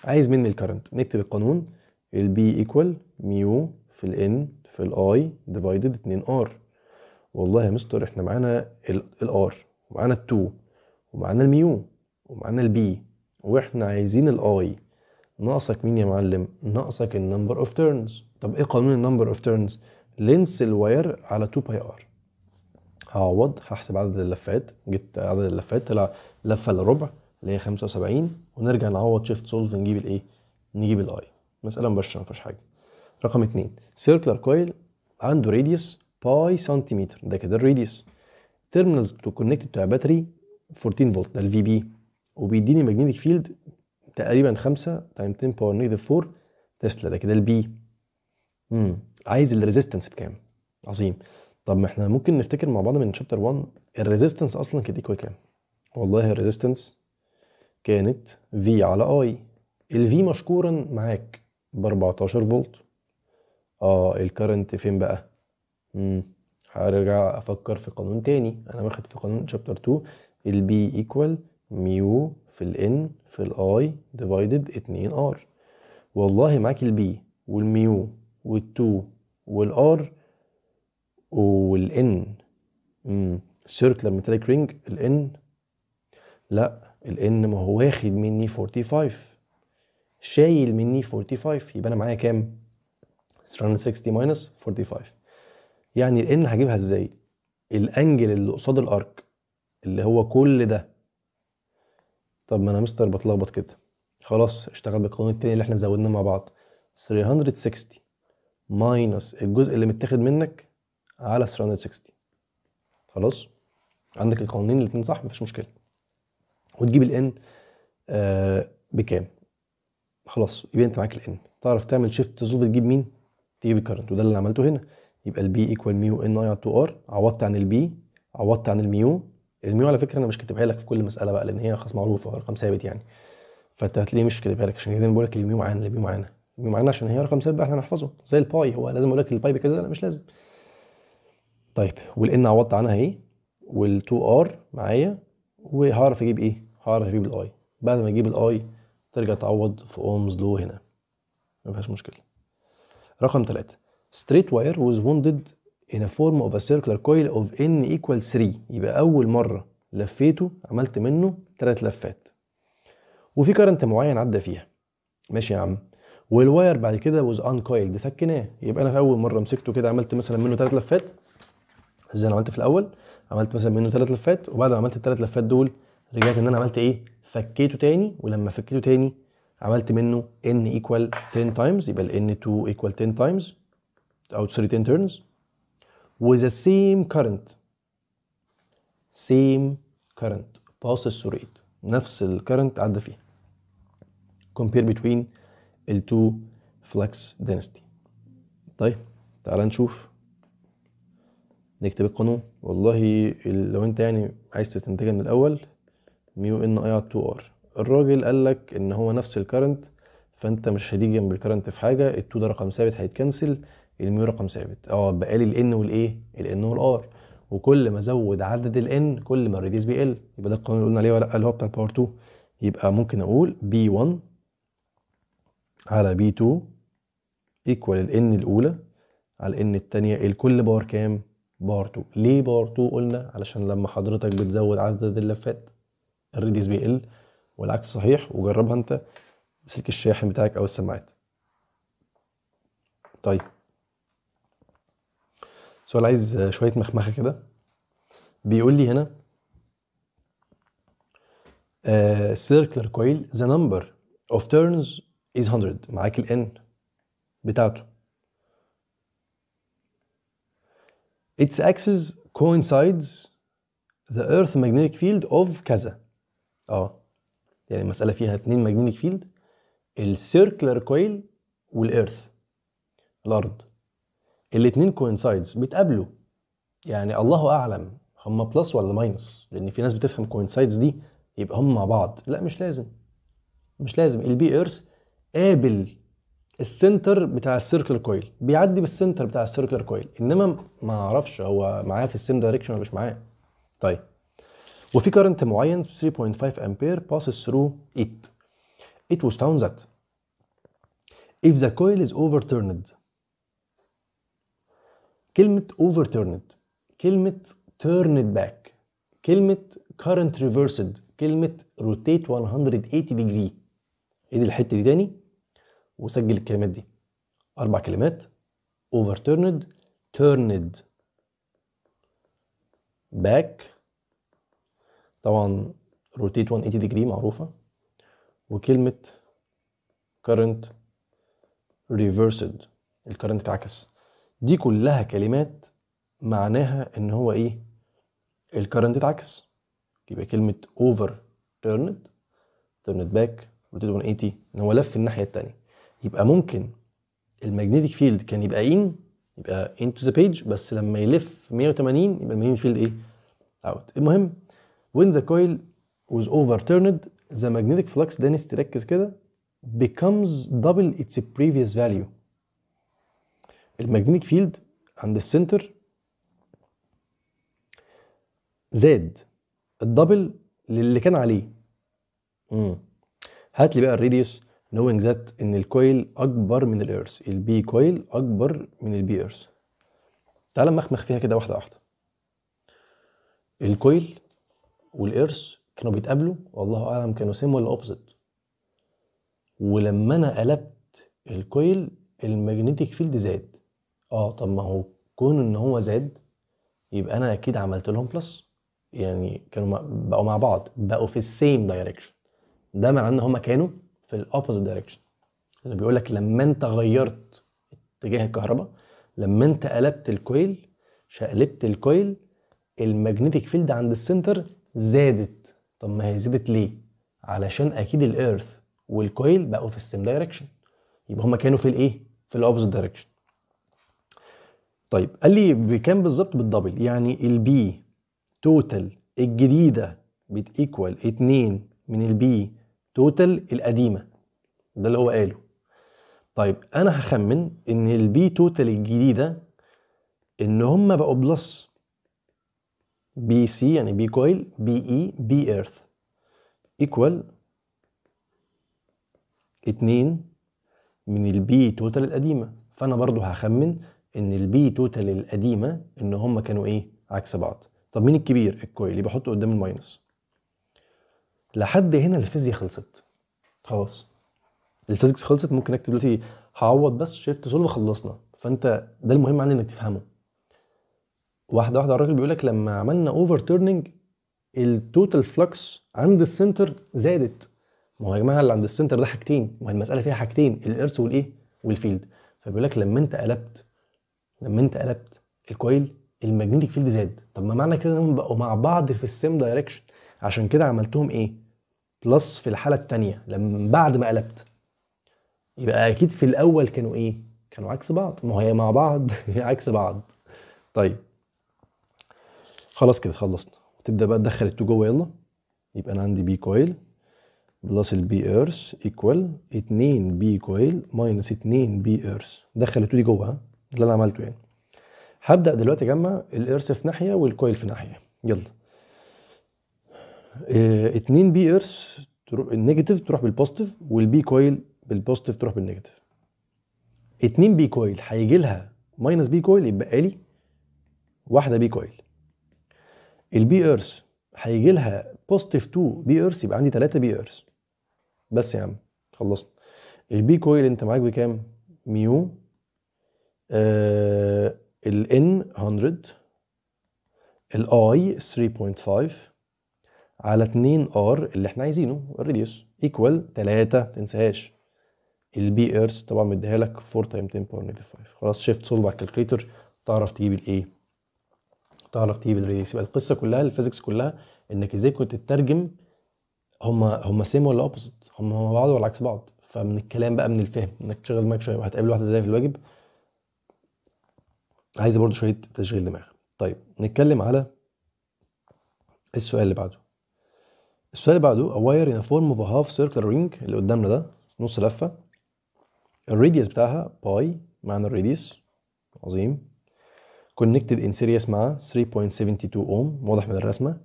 عايز مني الكرنت نكتب القانون البي ايكوال ميو في الان في الاي ديفايدد 2 ار والله يا مستر احنا معانا الار ومعانا ال2 ومعانا الميو ومعانا البي واحنا عايزين الاي ناقصك مين يا معلم ناقصك النمبر اوف تيرنز طب ايه قانون النمبر اوف تيرنز لينس الواير على 2 باي ار هعوض هحسب عدد اللفات جبت عدد اللفات طلع لفه الا ربع اللي هي 75 ونرجع نعوض شيفت سولف نجيب الايه نجيب الاي مساله مباشره ما فيهاش حاجه رقم اثنين سيركلر كويل عنده راديوس باي سنتيمتر ده كده الراديوس تيرمينالز تو كونكت بتاع باتري 14 فولت ده الفي بي وبيديني ماجنتيك فيلد تقريبا 5 تايم 10 باور نيجاتيف 4 تسلا ده كده البي امم عايز الريزيستنس بكام عظيم طب ما احنا ممكن نفتكر مع بعض من شابتر 1 الريزيستنس اصلا كانت ايكوال كام والله الريزيستنس كانت في على اي الفي مشكورا معاك ب 14 فولت اه الكرنت فين بقى امم هرجع افكر في قانون تاني انا واخد في قانون شابتر 2 البي ايكوال ميو في الان في الاي ديفايدد 2 ار والله معاك البي والميو والتو والار والان السيرك لما تلاقي رينج الان لا الان ما هو واخد مني 45 شايل مني 45 يبقى انا معايا كام 360 ماينس 45 يعني الان هجيبها ازاي الانجل اللي قصاد الارك اللي هو كل ده طب ما انا مستر بتلخبط كده خلاص اشتغل بالقانون التاني اللي احنا زودناه مع بعض 360 ماينس الجزء اللي متاخد منك على 360 خلاص عندك القوانين الاثنين صح مفيش مشكله وتجيب الان آه بكام خلاص يبقى انت معاك الان تعرف تعمل شيفت تظبط تجيب مين تجيب الكرنت وده اللي عملته هنا يبقى البي ايكوال ميو ان اي تو ار عوضت عن البي عوضت عن الميو الميو على فكره انا مش كاتبها لك في كل مساله بقى لان هي خلاص معروفه رقم ثابت يعني فانت هتلاقيه مش كاتبها لك عشان كده بقول لك الميو معانا الميو معانا بما ان عشان هي رقم سبع احنا هنحفظه زي الباي هو لازم اقول لك الباي بكذا لا مش لازم طيب والان عوضت عنها ايه وال2 ار معايا وهعرف اجيب ايه هعرف اجيب الاي بعد ما اجيب الاي ترجع تعوض في اومز لو هنا ما فيهاش مشكله رقم 3 ستريت واير was wounded in a form of a circular coil of n equal 3 يبقى اول مره لفيته عملت منه ثلاث لفات وفي كارنت معين عدى فيها ماشي يا عم والواير بعد كده واز كويل فكيناه يبقى انا في اول مره مسكته كده عملت مثلا منه ثلاث لفات زي انا عملت في الاول عملت مثلا منه ثلاث لفات وبعد ما عملت الثلاث لفات دول رجعت ان انا عملت ايه فكيته تاني ولما فكيته تاني عملت منه ان ايكوال 10 تايمز يبقى ال n 2 ايكوال 10 تايمز او سوري 10 تيرنز وذا سيم كارنت current كارنت current passes through it نفس الكارنت عدى فيها كومبير between ال2 فلكس دينستي طيب تعال نشوف نكتب القانون والله لو انت يعني عايز تستنتجها من الاول ميو ان اي على 2 ار الراجل قال لك ان هو نفس الكرنت فانت مش هتيجي جنب الكرنت في حاجه ال2 ده رقم ثابت هيتكنسل الميو رقم ثابت اه بقى لي الان والايه الان والار وكل ما زود عدد الان كل ما الريديس بيقل يبقى ده القانون اللي قلنا عليه ولا اللي هو بتاع باور 2 يبقى ممكن اقول بي 1 على بي 2 ايكوال الان الاولى على الان الثانيه الكل باور كام؟ باور 2 ليه باور 2 قلنا علشان لما حضرتك بتزود عدد اللفات الريديس بيقل والعكس صحيح وجربها انت بسلك الشاحن بتاعك او السماعات طيب سؤال عايز شويه مخمخه كده بيقول لي هنا آه، circular coil the number of turns از 100 معاك الان بتاعته its axis coincides the earth magnetic field of كذا اه يعني المسألة فيها اتنين magnetic field السيركلر كويل والإيرث الأرض الاتنين coincides بيتقابلوا يعني الله أعلم هما بلس ولا ماينس لأن في ناس بتفهم coincides دي يبقى هما مع بعض لا مش لازم مش لازم البي ايرث قابل السنتر بتاع السيركلر كويل بيعدي بالسنتر بتاع السيركلر كويل انما ما اعرفش هو معاه في السيم دايركشن ولا مش معاه طيب وفي كارنت معين 3.5 امبير باسس ثرو ات ات was ذات اف if the coil is overturned كلمة overturned كلمة turned back كلمة current reversed كلمة rotate 180 degree ايه دي الحتة دي تاني وسجل الكلمات دي اربع كلمات overturned turned back طبعا rotate 180 degree معروفة وكلمة current reversed الكرنت اتعكس دي كلها كلمات معناها ان هو ايه الكرنت اتعكس يبقى كلمة over turned turned back rotate 180 ان هو لف الناحية التانية يبقى ممكن الماجنتيك فيلد كان يبقى ان يبقى انتو ذا بيج بس لما يلف 180 يبقى الماجنتيك فيلد ايه؟ اوت المهم وين ذا كويل was overturned the magnetic flux ده ركز كده becomes double its previous value الماجنتيك فيلد عند السنتر زاد الدبل للي كان عليه امم هات لي بقى الراديوس knowing that ان الكويل اكبر من الايرث البي كويل اكبر من البي ايرث تعال مخمخ فيها كده واحده واحده الكويل والايرث كانوا بيتقابلوا والله اعلم كانوا سيم ولا اوبزيت ولما انا قلبت الكويل الماجنتيك فيلد زاد اه طب ما هو كون ان هو زاد يبقى انا اكيد عملت لهم بلس يعني كانوا بقوا مع بعض بقوا في السيم دايركشن ده معناه ان هما كانوا في الاوبوزيت دايركشن يعني بيقول لك لما انت غيرت اتجاه الكهرباء لما انت قلبت الكويل شقلبت الكويل الماجنتيك فيلد عند السنتر زادت طب ما هي زادت ليه علشان اكيد الايرث والكويل بقوا في السيم دايركشن يبقى هما كانوا في الايه في الاوبوزيت دايركشن طيب قال لي بكام بالظبط بالدبل يعني البي توتال الجديده بتيكوال 2 من البي توتال القديمه ده اللي هو قاله طيب انا هخمن ان البي توتال الجديده ان هم بقوا بلس بي سي يعني بي كويل بي اي بي ايرث ايكوال 2 من البي توتال القديمه فانا برضو هخمن ان البي توتال القديمه ان هم كانوا ايه عكس بعض طب مين الكبير الكويل يبقى احطه قدام الماينس لحد هنا الفيزياء خلصت خلاص الفيزيكس خلصت ممكن اكتب دلوقتي هعوض بس شيفت سولف خلصنا فانت ده المهم عندي انك تفهمه واحده واحده الراجل بيقول لك لما عملنا اوفر تيرنينج التوتال فلكس عند السنتر زادت ما هو يا جماعه اللي عند السنتر ده حاجتين ما هي المساله فيها حاجتين الارث والايه والفيلد فبيقول لك لما انت قلبت لما انت قلبت الكويل الماجنتيك فيلد زاد طب ما معنى كده انهم بقوا مع بعض في السيم دايركشن عشان كده عملتهم ايه بلس في الحاله الثانيه لما بعد ما قلبت يبقى اكيد في الاول كانوا ايه كانوا عكس بعض ما هي مع بعض عكس بعض طيب خلاص كده خلصنا وتبدا بقى تدخل التو جوه يلا يبقى انا عندي بي كويل بلس البي ايرث ايكوال 2 بي كويل ماينس 2 بي ايرث دخل التو دي جوه ها اللي انا عملته يعني هبدا دلوقتي اجمع الايرث في ناحيه والكويل في ناحيه يلا آه، اتنين بي ايرث النيجاتيف تروح بالبوزيتيف والبي كويل بالبوزيتيف تروح بالنيجاتيف اتنين بي كويل هيجي لها ماينس بي كويل يتبقى لي واحده بي كويل البي ايرث هيجي لها بوزيتيف 2 بي ايرث يبقى عندي 3 بي ايرث بس يا عم خلصت البي كويل انت معاك بكام ميو آه الان 100 الاي 3.5 على 2 ار اللي احنا عايزينه الريديوس ايكوال 3 تنساهاش البي ايرث طبعا مديها لك 4 تايم 10 باور نيجاتيف 5 خلاص شيفت سولف على الكالكليتر تعرف تجيب الايه تعرف تجيب الريديوس يبقى القصه كلها الفيزيكس كلها انك ازاي كنت تترجم هما هما سيم ولا اوبوزيت هما هما بعض ولا عكس بعض فمن الكلام بقى من الفهم انك تشغل دماغك شويه وهتقابل واحده زي في الواجب عايزه برضو شويه تشغيل دماغ طيب نتكلم على السؤال اللي بعده السؤال اللي بعده اواير ان فورم اوف هاف of رينج اللي قدامنا ده نص لفه الراديوس بتاعها باي معنى الراديوس عظيم كونكتد ان سيريس مع 3.72 اوم واضح من الرسمه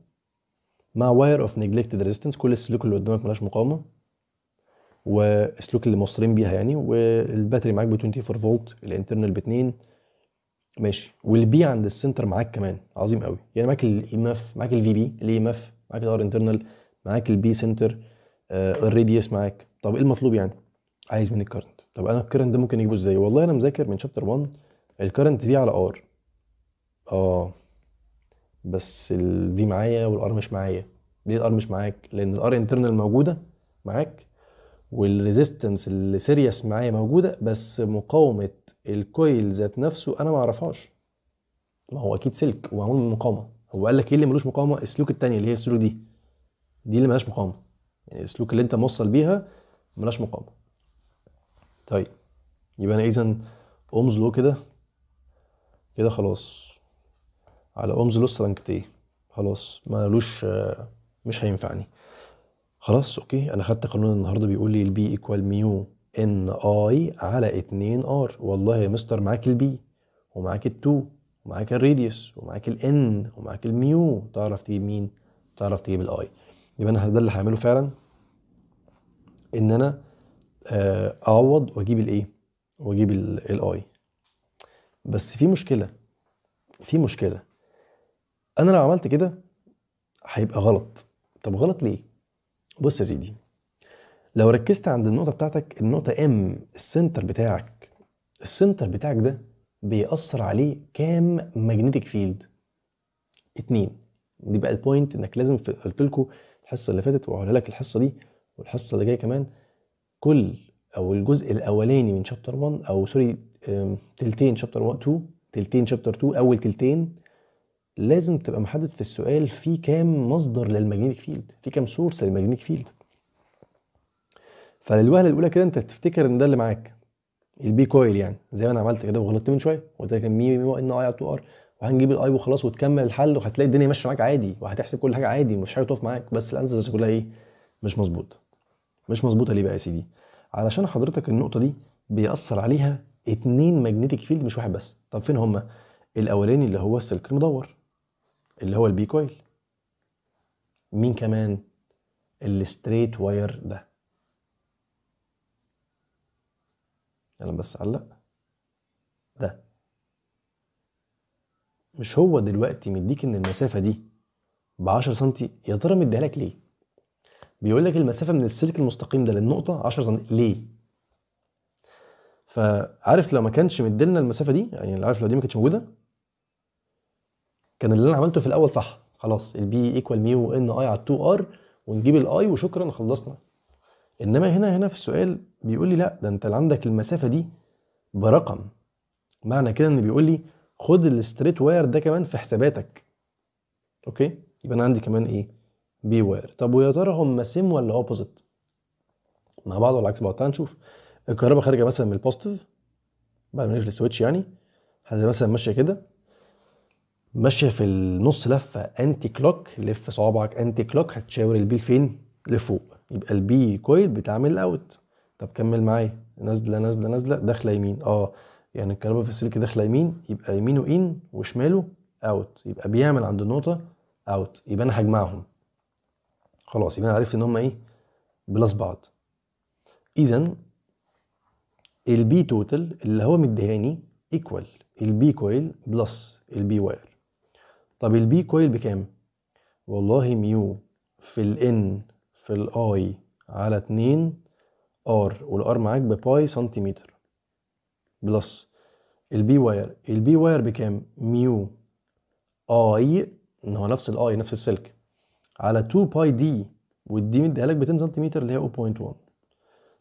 مع واير اوف neglected ريزيستنس كل السلوك اللي قدامك ملهاش مقاومه والسلوك اللي موصلين بيها يعني والباتري معاك ب 24 فولت الانترنال ب 2 ماشي والبي عند السنتر معاك كمان عظيم قوي يعني معاك ام اف e معاك الفي بي اف معاك الار انترنال معاك البي سنتر الريديوس آه، معاك طب ايه المطلوب يعني عايز من الكرنت طب انا الكرنت ده ممكن اجيبه ازاي والله انا مذاكر من شابتر 1 الكرنت في على ار اه بس الفي معايا والار مش معايا ليه الار مش معاك لان الار انترنال موجوده معاك والريزيستنس اللي سيريس معايا موجوده بس مقاومه الكويل ذات نفسه انا ما اعرفهاش ما هو اكيد سلك ومعمول من مقاومه هو قال لك ايه اللي ملوش مقاومه السلوك الثانيه اللي هي السلوك دي دي اللي ملهاش مقاومه يعني السلوك اللي انت موصل بيها ملهاش مقاومه طيب يبقى انا اذا اومز لو كده كده خلاص على اومز لو سرنكتيه خلاص ملوش مش هينفعني خلاص اوكي انا خدت قانون النهارده بيقول لي البي ايكوال ميو ان اي على 2 ار والله يا مستر معاك البي ومعاك ال2 ومعاك الراديوس ومعاك الان ومعاك الميو تعرف تجيب مين تعرف تجيب الاي يبقى انا ده اللي هعمله فعلا ان انا آه، اعوض واجيب الايه واجيب الاي بس في مشكله في مشكله انا لو عملت كده هيبقى غلط طب غلط ليه بص يا سيدي لو ركزت عند النقطه بتاعتك النقطه ام السنتر بتاعك السنتر بتاعك ده بيأثر عليه كام ماجنتيك فيلد اتنين دي بقى البوينت انك لازم قلت لكم الحصه اللي فاتت وهقولها لك الحصه دي والحصه اللي جايه كمان كل او الجزء الاولاني من شابتر 1 او سوري تلتين شابتر 1 2 تلتين شابتر 2 اول تلتين لازم تبقى محدد في السؤال في كام مصدر للماجنتيك فيلد في كام سورس للماجنتيك فيلد فالوهله الاولى كده انت تفتكر ان ده اللي معاك البي كويل يعني زي ما انا عملت كده وغلطت من شويه قلت لك مي مي ان اي تو ار وهنجيب الاي وخلاص وتكمل الحل وهتلاقي الدنيا ماشيه معاك عادي وهتحسب كل حاجه عادي ومفيش حاجه تقف معاك بس الانسرز كلها ايه مش مظبوط مش مظبوطه ليه بقى يا سيدي علشان حضرتك النقطه دي بيأثر عليها اتنين ماجنتيك فيلد مش واحد بس طب فين هما الاولاني اللي هو السلك المدور اللي هو البي كويل مين كمان الستريت واير ده انا بس علق ده مش هو دلوقتي مديك ان المسافه دي ب 10 سم يا ترى مديها لك ليه بيقول لك المسافه من السلك المستقيم ده للنقطه 10 سم ليه فعارف لو ما كانش لنا المسافه دي يعني عارف لو دي ما كانتش موجوده كان اللي انا عملته في الاول صح خلاص البي ايكوال ميو ان اي على 2 ار ونجيب الاي وشكرا خلصنا انما هنا هنا في السؤال بيقول لي لا ده انت اللي عندك المسافه دي برقم معنى كده ان بيقول لي خد الستريت واير ده كمان في حساباتك اوكي يبقى انا عندي كمان ايه بي واير طب ويا ترى هم سيم ولا اوبوزيت مع بعض ولا عكس بعض تعال نشوف الكهرباء خارجه مثلا من البوزيتيف بعد ما نقفل السويتش يعني هتبقى مثلا ماشيه كده ماشيه في النص لفه انتي كلوك لف صوابعك انتي كلوك هتشاور البي فين لفوق يبقى البي كويل بتعمل اوت طب كمل معايا نازله نازله نازله داخله يمين اه يعني الكهرباء في السلك داخله يمين يبقى يمينه ان وشماله اوت يبقى بيعمل عند النقطه اوت يبقى انا هجمعهم خلاص يبقى انا عرفت ان هم ايه بلس بعض اذا البي توتال اللي هو مديهاني ايكوال البي كويل بلس البي واير طب البي كويل بكام والله ميو في الان في الاي على 2 ار والار معاك بباي سنتيمتر بلس البي واير البي واير بكام ميو اي ان هو نفس الاي نفس السلك على 2 باي دي والدي مديها لك ب 2 سنتيمتر اللي هي 0.1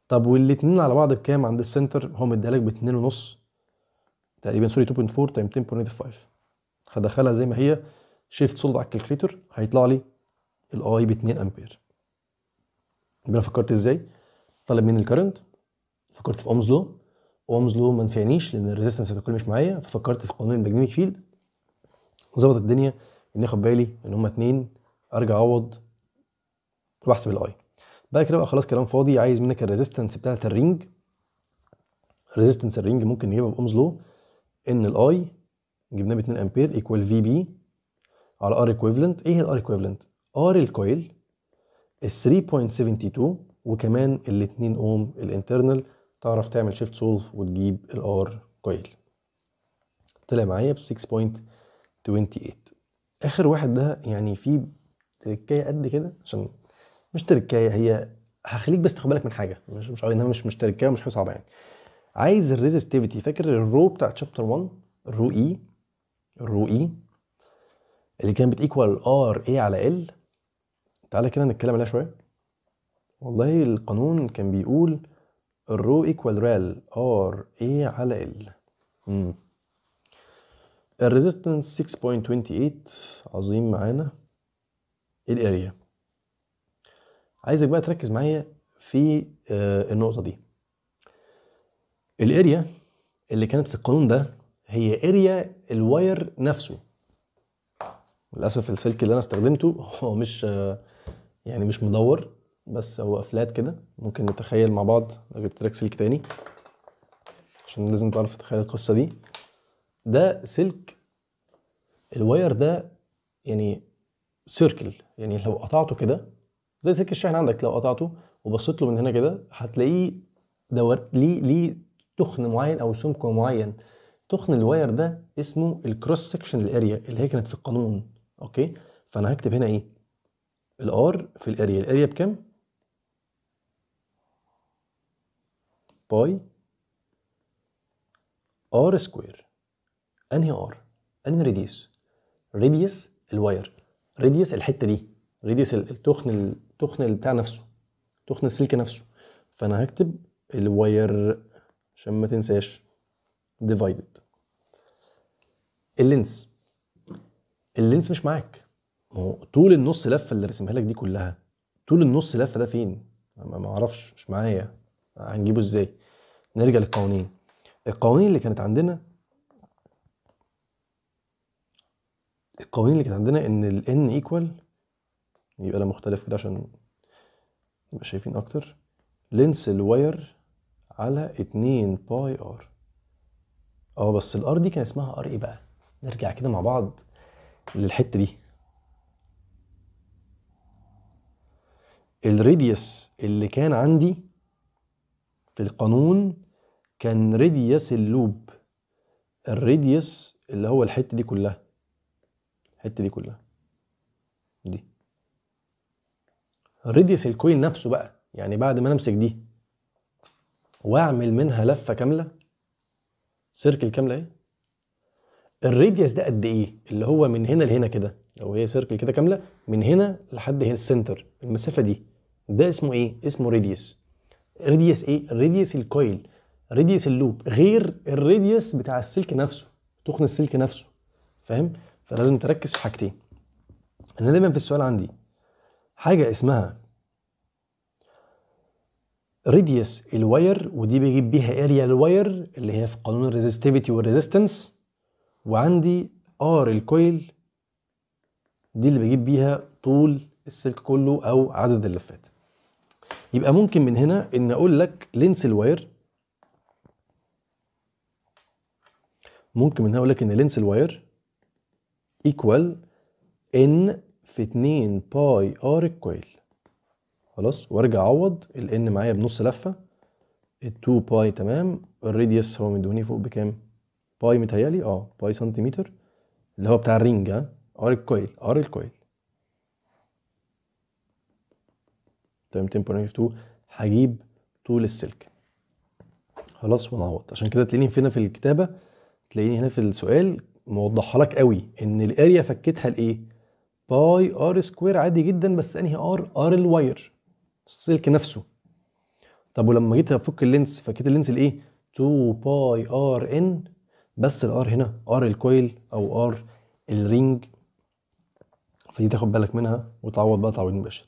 طب والاثنين على بعض بكام عند السنتر هو مديها لك ب 2.5 تقريبا سوري 2.4 تايم 10.5 هدخلها زي ما هي شيفت سولد على الكالكليتر هيطلع لي الاي ب 2 امبير يبقى انا فكرت ازاي؟ طالب مني الكرنت فكرت في اومز لو اومز لو ما نفعنيش لان الريزستنس هتاكل مش معايا ففكرت في قانون الماجنيتيك فيلد ظبطت الدنيا اني اخد بالي ان هما اتنين ارجع اعوض واحسب الاي بعد كده بقى خلاص كلام فاضي عايز منك الريزستنس بتاعت الرينج ريزستنس الرينج ممكن نجيبها بأومز لو ان الاي جبناه ب 2 امبير ايكوال في بي على ار ايكويفلنت ايه الار ايكويفلنت؟ ار الكويل ال 3.72 وكمان ال 2 اوم الانترنال تعرف تعمل شيفت سولف وتجيب الار كويل طلع معايا ب 6.28 اخر واحد ده يعني فيه تركايه قد كده عشان مش تركايه هي هخليك بس تاخد بالك من حاجه مش مش انها مش مش تركايه ومش حاجه صعبه يعني عايز الريزستيفيتي فاكر الرو بتاع تشابتر 1 الرو اي الرو اي اللي كانت بتيكوال ار اي على ال تعالى كده نتكلم عليها شويه والله القانون كان بيقول الرو ايكوال ريل ار اي على ال الريزيستنس 6.28 عظيم معانا الاريا عايزك بقى تركز معايا في آه، النقطه دي الاريا اللي كانت في القانون ده هي اريا الواير نفسه للاسف السلك اللي انا استخدمته هو مش آه، يعني مش مدور بس هو قفلات كده ممكن نتخيل مع بعض جبت لك سلك تاني عشان لازم تعرف تتخيل القصه دي ده سلك الواير ده يعني سيركل يعني لو قطعته كده زي سلك الشاحن عندك لو قطعته وبصيت له من هنا كده هتلاقيه دور ليه ليه تخن معين او سمك معين تخن الواير ده اسمه الكروس سكشن الاريا اللي هي كانت في القانون اوكي فانا هكتب هنا ايه الار في الاريا الاريا بكام باي ار سكوير انهي ار انهي ريديوس ريديوس الواير ريديوس الحته دي ريديوس التخن التخن بتاع نفسه تخن السلك نفسه فانا هكتب الواير عشان ما تنساش ديفايدد اللينس اللينس مش معاك ما هو طول النص لفه اللي رسمها لك دي كلها طول النص لفه ده فين ما اعرفش مش معايا هنجيبه ازاي نرجع للقوانين القوانين اللي كانت عندنا القوانين اللي كانت عندنا ان ال n ايكوال يبقى لها مختلف كده عشان نبقى شايفين اكتر لينس الواير على 2 باي ار اه بس الار دي كان اسمها ار ايه بقى نرجع كده مع بعض للحته دي الريديوس اللي كان عندي في القانون كان ريديس اللوب الريديس اللي هو الحته دي كلها الحته دي كلها دي ريديس الكويل نفسه بقى يعني بعد ما انا امسك دي واعمل منها لفه كامله سيركل كامله ايه الريديس ده قد ايه اللي هو من هنا لهنا كده لو هي سيركل كده كامله من هنا لحد هنا السنتر المسافه دي ده اسمه ايه اسمه ريديس ريديوس ايه ريديوس الكويل ريديوس اللوب غير الريديوس بتاع السلك نفسه تخن السلك نفسه فاهم فلازم تركز في حاجتين انا دايما في السؤال عندي حاجه اسمها ريديوس الواير ودي بجيب بيها اريا الواير اللي هي في قانون الريزستيفيتي والريزيستنس وعندي ار الكويل دي اللي بجيب بيها طول السلك كله او عدد اللفات يبقى ممكن من هنا ان اقول لك لينس الواير ممكن من هنا اقول لك ان لينس الواير ايكوال ان في 2 باي ار الكويل خلاص وارجع اعوض الان معايا بنص لفه ال 2 باي تمام الريديوس هو مدهوني فوق بكام؟ باي متهيألي اه باي سنتيمتر اللي هو بتاع الرينج ها ار الكويل ار الكويل تمام هجيب طول السلك خلاص ونعوض عشان كده تلاقيني هنا في الكتابه تلاقيني هنا في السؤال موضحها لك قوي ان الاريا فكتها لايه باي ار سكوير عادي جدا بس انهي ار ار الواير السلك نفسه طب ولما جيت افك اللينس فكيت اللينس لايه 2 باي ار ان بس الار هنا ار الكويل او ار الرينج فدي تاخد بالك منها وتعوض بقى تعويض مباشر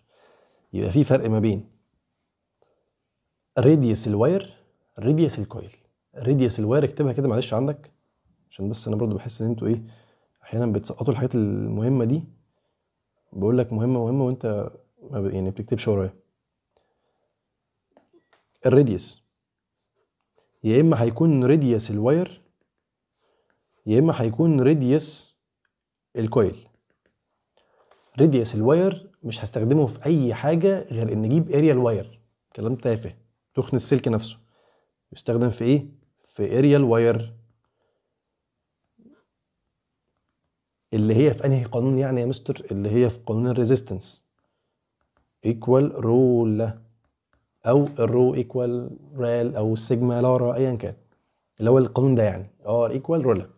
يبقى في فرق ما بين راديوس الواير راديوس الكويل راديوس الواير اكتبها كده معلش عندك عشان بس انا برضو بحس ان انتوا ايه احيانا بتسقطوا الحاجات المهمه دي بقول لك مهمه مهمه وانت ما يعني بتكتبش ورايا الراديوس يا اما هيكون راديوس الواير يا اما هيكون راديوس الكويل راديوس الواير مش هستخدمه في اي حاجه غير ان اجيب اريال واير كلام تافه تخن السلك نفسه يستخدم في ايه في اريال واير اللي هي في انهي قانون يعني يا مستر اللي هي في قانون الريزيستنس ايكوال رول او الرو ايكوال رال او السيجما لارا ايا كان اللي هو القانون ده يعني ار ايكوال رولا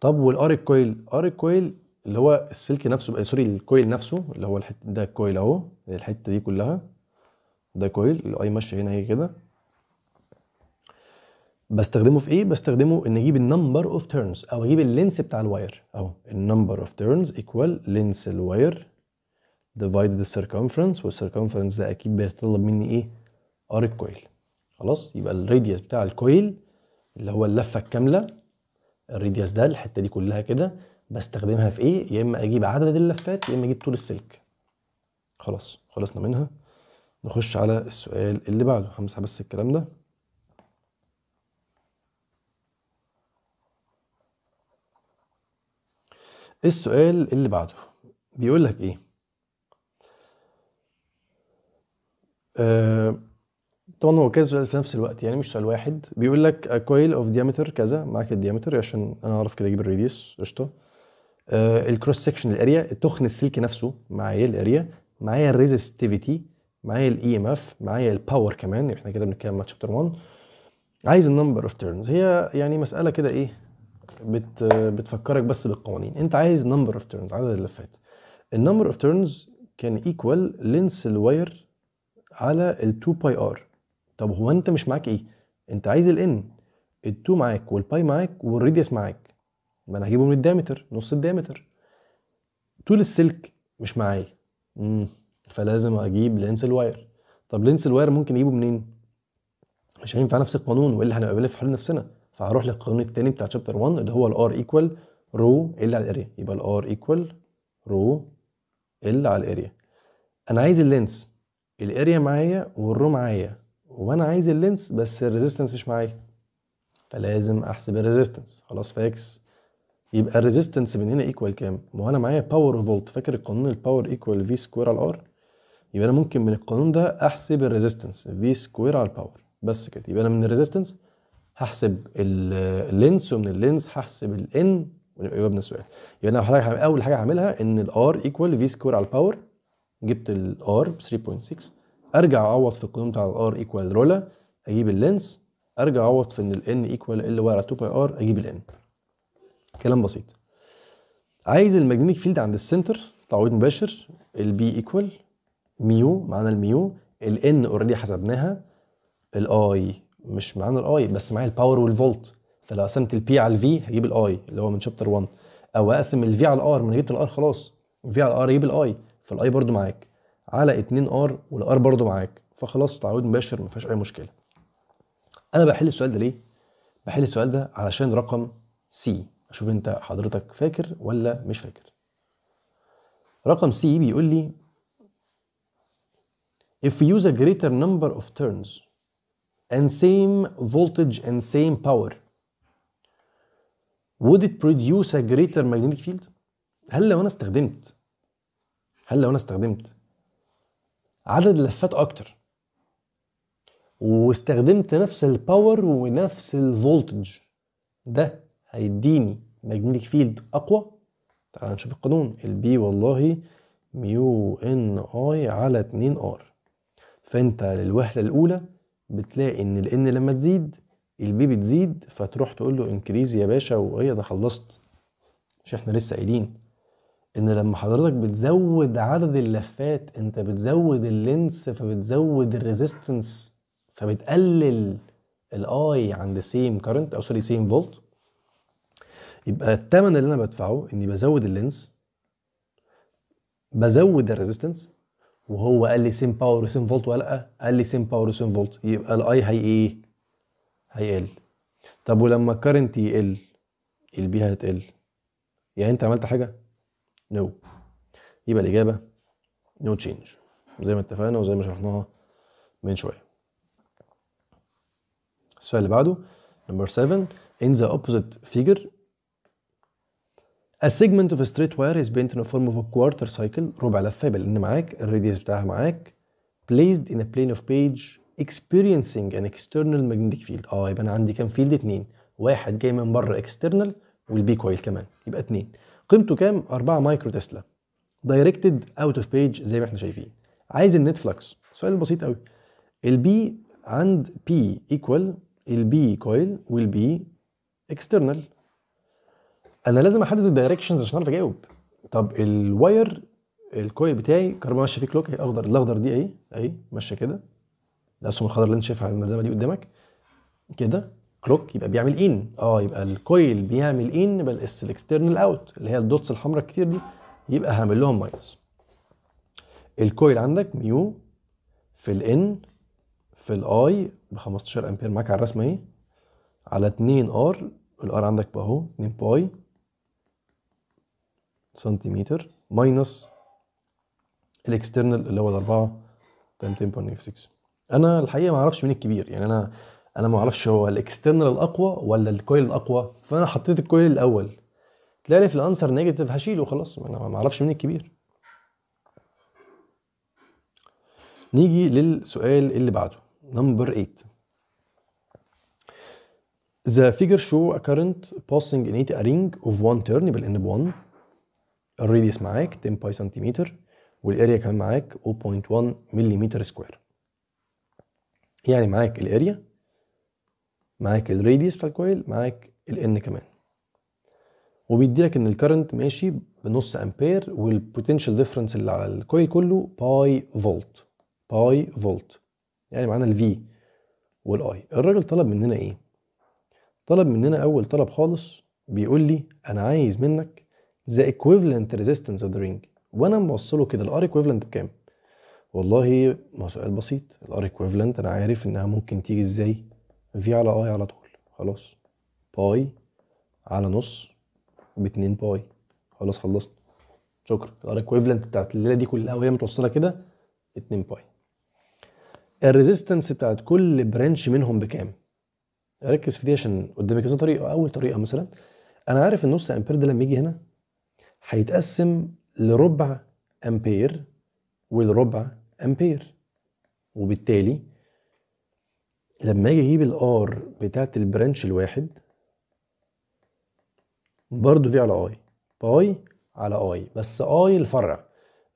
طب والار كويل ار كويل اللي هو السلك نفسه سوري الكويل نفسه اللي هو الحت... ده الكويل اهو الحته دي كلها ده كويل الاي ماشيه هنا هي كده بستخدمه في ايه بستخدمه ان اجيب النمبر اوف تيرنز او اجيب اللينس بتاع الواير اهو النمبر اوف تيرنز ايكوال لينس الواير ذا سيركمفرنس والسيركمفرنس ده اكيد بيتطلب مني ايه ار الكويل خلاص يبقى الراديوس بتاع الكويل اللي هو اللفه الكامله الراديوس ده الحته دي كلها كده بستخدمها في ايه يا اما اجيب عدد اللفات يا اما اجيب طول السلك خلاص خلصنا منها نخش على السؤال اللي بعده همسح بس الكلام ده السؤال اللي بعده بيقول لك ايه آه طبعا هو كذا سؤال في نفس الوقت يعني مش سؤال واحد بيقول لك كويل اوف ديامتر كذا معاك الديامتر عشان انا اعرف كده اجيب الريديوس قشطه آه، الكروس سكشن الاريا التخن السلكي نفسه معايا الاريا معايا الريزستيفيتي معايا الاي ام اف معايا الباور كمان احنا كده بنتكلم على شابتر 1 عايز النمبر اوف تيرنز هي يعني مساله كده ايه بت بتفكرك بس بالقوانين انت عايز نمبر اوف تيرنز عدد اللفات النمبر اوف تيرنز كان ايكوال لينس الواير على ال 2 باي ار طب هو انت مش معاك ايه انت عايز ال ال 2 معاك والباي معاك والريديس معاك ما انا هجيبه من الديامتر نص الديامتر طول السلك مش معايا امم فلازم اجيب لينس الواير طب لينس الواير ممكن اجيبه منين مش هينفع نفس القانون واللي هنبقى بنلف حال نفسنا فهروح للقانون الثاني بتاع شابتر 1 اللي هو الار ايكوال رو ال على الاريا يبقى الار ايكوال رو ال على الاريا انا عايز اللينس الاريا معايا والرو معايا وانا عايز اللينس بس الريزيستنس مش معايا فلازم احسب الريزيستنس خلاص فاكس يبقى الريزيستنس من هنا ايكوال كام؟ ما هو انا معايا باور فولت فاكر القانون الباور ايكوال في سكوير على الار يبقى انا ممكن من القانون ده احسب الريزيستنس في سكوير على الباور بس كده يبقى انا من الريزيستنس هحسب اللينس ومن اللينس هحسب الان ويبقى جاوبنا السؤال يبقى انا حاجة اول حاجه هعملها ان الار ايكوال في سكوير على الباور جبت الار ب 3.6 ارجع اعوض في القانون بتاع الار ايكوال رولا اجيب اللينس ارجع اعوض في ان الان ايكوال ال واي 2 باي ار اجيب الان كلام بسيط عايز الماجنتيك فيلد عند السنتر تعويض مباشر البي ايكوال ميو معانا الميو الان اوريدي حسبناها الاي مش معانا الاي بس معايا الباور والفولت فلو قسمت البي على الفي هجيب الاي اللي هو من شابتر 1 او اقسم الفي على الار ما انا جبت الار خلاص الفي على الار اجيب الاي فالاي برده معاك على 2 ار والار برده معاك فخلاص تعويض مباشر ما فيهاش اي مشكله انا بحل السؤال ده ليه بحل السؤال ده علشان رقم سي شوف انت حضرتك فاكر ولا مش فاكر رقم سي بيقول لي if we use a greater number of turns and same voltage and same power would it produce a greater magnetic field هل لو انا استخدمت هل لو انا استخدمت عدد لفات اكتر واستخدمت نفس الباور ونفس الفولتج ده هيديني ماجنتيك فيلد اقوى تعال نشوف القانون البي والله ميو ان اي على 2 ار فانت للوهله الاولى بتلاقي ان الان لما تزيد البي بتزيد فتروح تقول له انكريز يا باشا وهي ده خلصت مش احنا لسه قايلين ان لما حضرتك بتزود عدد اللفات انت بتزود اللينس فبتزود الريزيستنس فبتقلل الاي عند سيم كارنت او سوري سيم فولت يبقى الثمن اللي انا بدفعه اني بزود اللينس بزود الريزيستنس وهو قال لي سيم باور سين فولت ولا لا قال لي سيم باور سين فولت يبقى الاي هي ايه هيقل طب ولما الكرنت يقل البي هتقل يعني انت عملت حاجه نو no. يبقى الاجابه نو no تشينج زي ما اتفقنا وزي ما شرحناها من شويه السؤال اللي بعده نمبر 7 in the opposite figure A segment of a straight wire is bent in a form of a quarter cycle ربع لفة يبقى لأن معاك الراديوس بتاعها معاك placed in a plane of page experiencing an external magnetic field اه يبقى أنا عندي كام فيلد اتنين واحد جاي من بره external والبي كويل كمان يبقى اتنين قيمته كام؟ 4 مايكرو تسلا directed out of page زي ما احنا شايفين عايز النت فلكس سؤال بسيط قوي البي عند بي equal البي كويل والبي external انا لازم احدد الدايركشنز عشان اعرف اجاوب طب الواير الكويل بتاعي كهرباء ماشيه فيه كلوك هي اخضر الاخضر دي اهي اهي ماشيه كده الاسهم الخضر اللي انت شايفها على الملزمه دي قدامك كده كلوك يبقى بيعمل ان اه يبقى الكويل بيعمل ان يبقى الاكسترنال اوت اللي هي الدوتس الحمراء الكتير دي يبقى هعمل لهم ماينس الكويل عندك ميو في الان في الاي ب 15 امبير معاك على الرسمه اهي على 2 ار الار عندك اهو 2 باي سنتيمتر ماينس الاكسترنال اللي هو ال 4 تايم 10 انا الحقيقه ما اعرفش مين الكبير يعني انا انا ما اعرفش هو الاكسترنال الاقوى ولا الكويل الاقوى فانا حطيت الكويل الاول تلاقي في الانسر نيجاتيف هشيله خلاص انا ما اعرفش مين الكبير نيجي للسؤال اللي بعده نمبر 8 The figure show a current passing in a ring of one turnable in one الراديوس معاك 10 باي سنتيمتر والاريا كمان معاك 0.1 ملم سكوير يعني معاك الاريا معاك الراديوس بتاع الكويل معاك الان كمان وبيديلك ان الكرنت ماشي بنص امبير والبوتنشال ديفرنس اللي على الكويل كله باي فولت باي فولت يعني معانا الفي والاي الراجل طلب مننا ايه طلب مننا اول طلب خالص بيقول لي انا عايز منك the equivalent resistance of the ring وانا موصله كده الار equivalent بكام؟ والله ما سؤال بسيط الار equivalent انا عارف انها ممكن تيجي ازاي في على اي على طول خلاص باي على نص ب 2 باي خلاص خلصت شكرا الار equivalent بتاعت الليله دي كلها وهي متوصله كده 2 باي الريزيستنس بتاعت كل برانش منهم بكام؟ ركز في دي عشان قدامك كذا طريقه اول طريقه مثلا انا عارف النص امبير ده لما يجي هنا هيتقسم لربع امبير ولربع امبير وبالتالي لما اجي اجيب الار بتاعت البرانش الواحد برضو في على اي باي على اي بس اي الفرع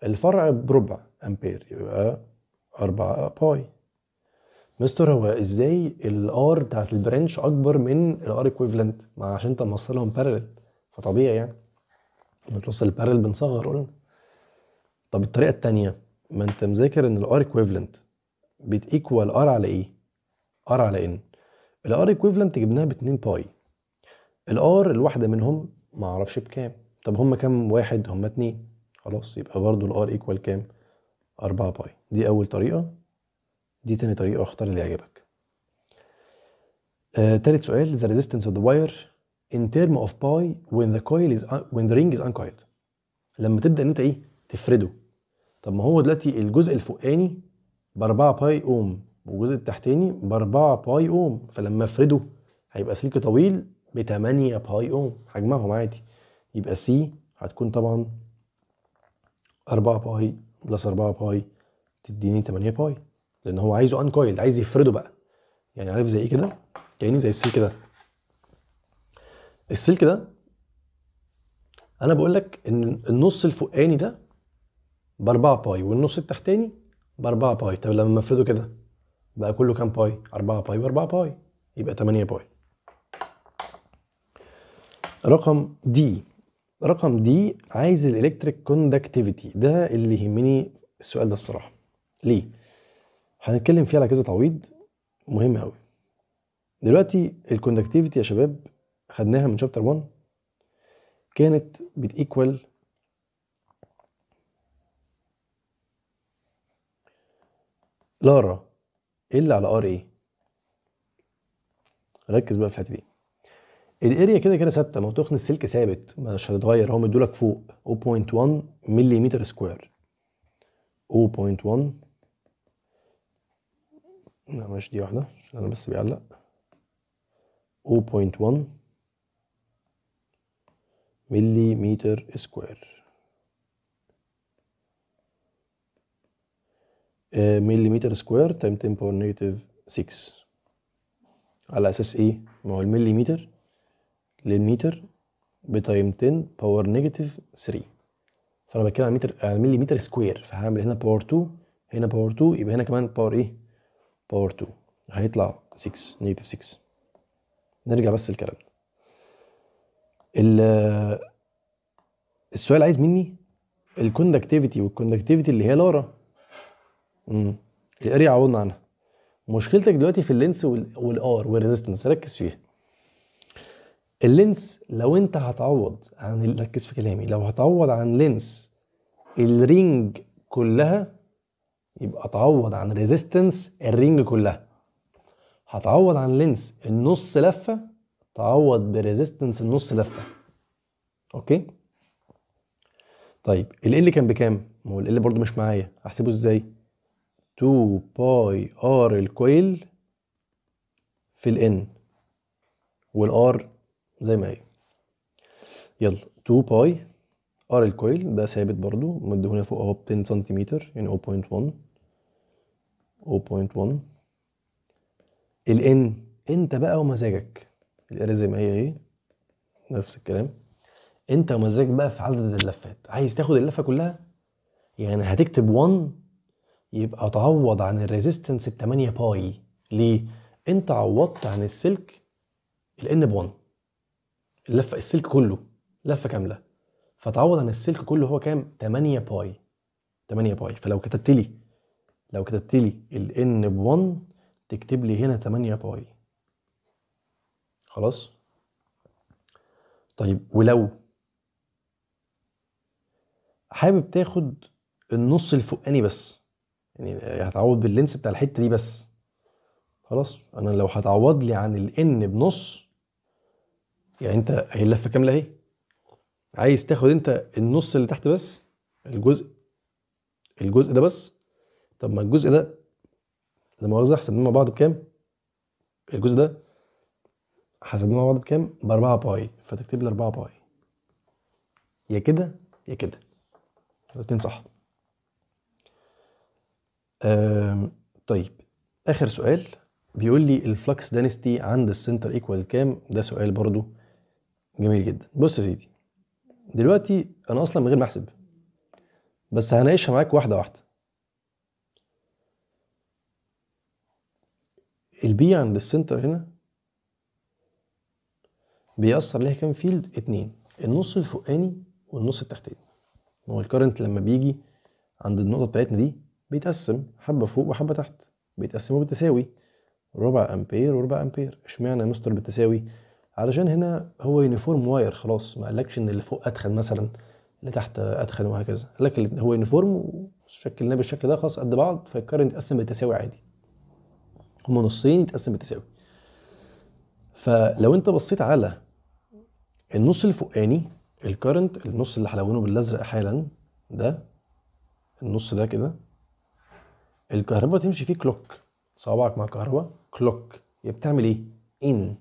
الفرع بربع امبير يبقى 4 باي مستر هو ازاي الار بتاعت البرانش اكبر من الار ايكويفالنت ما عشان انت موصلهم بارلل فطبيعي يعني بنرص البارل بنصغر قلنا طب الطريقه الثانيه ما انت مذاكر ان الار ايكويفالنت بتيكوال ار على ايه e، ار على ان الار ايكويفالنت جبناها ب 2 باي الار الواحده منهم ما اعرفش بكام طب هم كام واحد هم اتنين خلاص يبقى برضو الار ايكوال كام 4 باي دي اول طريقه دي تاني طريقه اختار اللي يعجبك آه تالت سؤال ذا ريزيستنس اوف ذا واير in term of pi when the coil is when the ring is uncoiled لما تبدا ان انت ايه تفرده طب ما هو دلوقتي الجزء الفوقاني ب 4 باي اوم والجزء التحتاني ب 4 باي اوم فلما افرده هيبقى سلك طويل ب 8 باي اوم حجمهم عادي يبقى سي هتكون طبعا 4 باي بلس 4 باي تديني 8 باي لان هو عايزه انكويلد عايز يفرده بقى يعني عارف زي ايه كده كاني زي السي كده السلك ده انا بقول لك ان النص الفوقاني ده ب 4 باي والنص التحتاني ب 4 باي طب لما افرده كده بقى كله كام باي 4 باي ب 4 باي يبقى 8 باي رقم دي رقم دي عايز الالكتريك كوندكتيفيتي ده اللي يهمني السؤال ده الصراحه ليه هنتكلم فيه على كذا تعويض مهم قوي دلوقتي الكوندكتيفيتي يا شباب خدناها من شابتر 1 كانت بتيكوال لارا إيه ال على ار ايه ركز بقى في الحته دي الاريا كده كده ثابته ما تخن السلك ثابت مش هتتغير هو مدولك فوق 0.1 ملم سكوير 0.1 لا مش دي واحده عشان انا بس بيعلق 0.1 ملي متر سكوير ملي متر سكوير تايم 10 باور نيجاتيف 6 على اساس ايه ما هو الملي متر للمتر بتايم 10 باور نيجاتيف 3 فانا بتكلم على متر على ملي متر سكوير فهعمل هنا باور 2 هنا باور 2 يبقى هنا كمان باور ايه باور 2 هيطلع 6 نيجاتيف 6 نرجع بس الكلام ده السؤال عايز مني الكوندكتيفيتي والكوندكتيفيتي اللي هي لارا امم الاريا عوضنا عنها مشكلتك دلوقتي في اللينس والار والريزيستنس ركز فيها اللينس لو انت هتعوض عن ركز في كلامي لو هتعوض عن لينس الرينج كلها يبقى تعوض عن ريزيستنس الرينج كلها هتعوض عن لينس النص لفه تعوض بريزيستنس النص لفه اوكي طيب ال ال كان بكام ما هو ال ال برده مش معايا احسبه ازاي 2 باي ار الكويل في الان والار زي ما هي يلا 2 باي ار الكويل ده ثابت برضو مده هنا فوق اهو 10 سنتيمتر يعني 0.1 0.1 الان انت بقى ومزاجك الاله زي ما هي اهي نفس الكلام انت ومزاجك بقى في عدد اللفات عايز تاخد اللفه كلها يعني هتكتب 1 يبقى تعوض عن الريزيستنس ب 8 باي ليه انت عوضت عن السلك الان ب 1 اللفه السلك كله لفه كامله فتعوض عن السلك كله هو كام 8 باي 8 باي فلو كتبت لي لو كتبت لي n ب 1 تكتب لي هنا 8 باي خلاص طيب ولو حابب تاخد النص الفوقاني بس يعني هتعوض باللينس بتاع الحته دي بس خلاص انا لو هتعوض لي عن الان بنص يعني انت هي اللفه كامله اهي عايز تاخد انت النص اللي تحت بس الجزء الجزء ده بس طب ما الجزء ده لما مؤاخذه احسب مع بعض بكام الجزء ده حسبناها مع بعض بكام؟ ب 4 باي فتكتب لي 4 باي يا كده يا كده الاتنين صح أم طيب اخر سؤال بيقول لي الفلكس دانستي عند السنتر ايكوال كام ده سؤال برضو جميل جدا بص يا سيدي دلوقتي انا اصلا من غير ما احسب بس هناقشها معاك واحده واحده البي عند السنتر هنا بيأثر ليها كام فيلد اتنين النص الفوقاني والنص التحتاني هو الكرنت لما بيجي عند النقطة بتاعتنا دي بيتقسم حبة فوق وحبة تحت بيتقسموا بالتساوي ربع امبير وربع امبير اشمعنى يا مستر بالتساوي علشان هنا هو يونيفورم واير خلاص ما قالكش ان اللي فوق ادخل مثلا اللي تحت ادخل وهكذا لكن هو يونيفورم وشكلناه بالشكل ده خلاص قد بعض فالكرنت يتقسم بالتساوي عادي هما نصين يتقسم بالتساوي فلو انت بصيت على النص الفوقاني الكرنت النص اللي هلونه بالازرق حالا ده النص ده كده الكهرباء تمشي فيه كلوك صوابعك مع الكهرباء كلوك هي بتعمل ايه؟ ان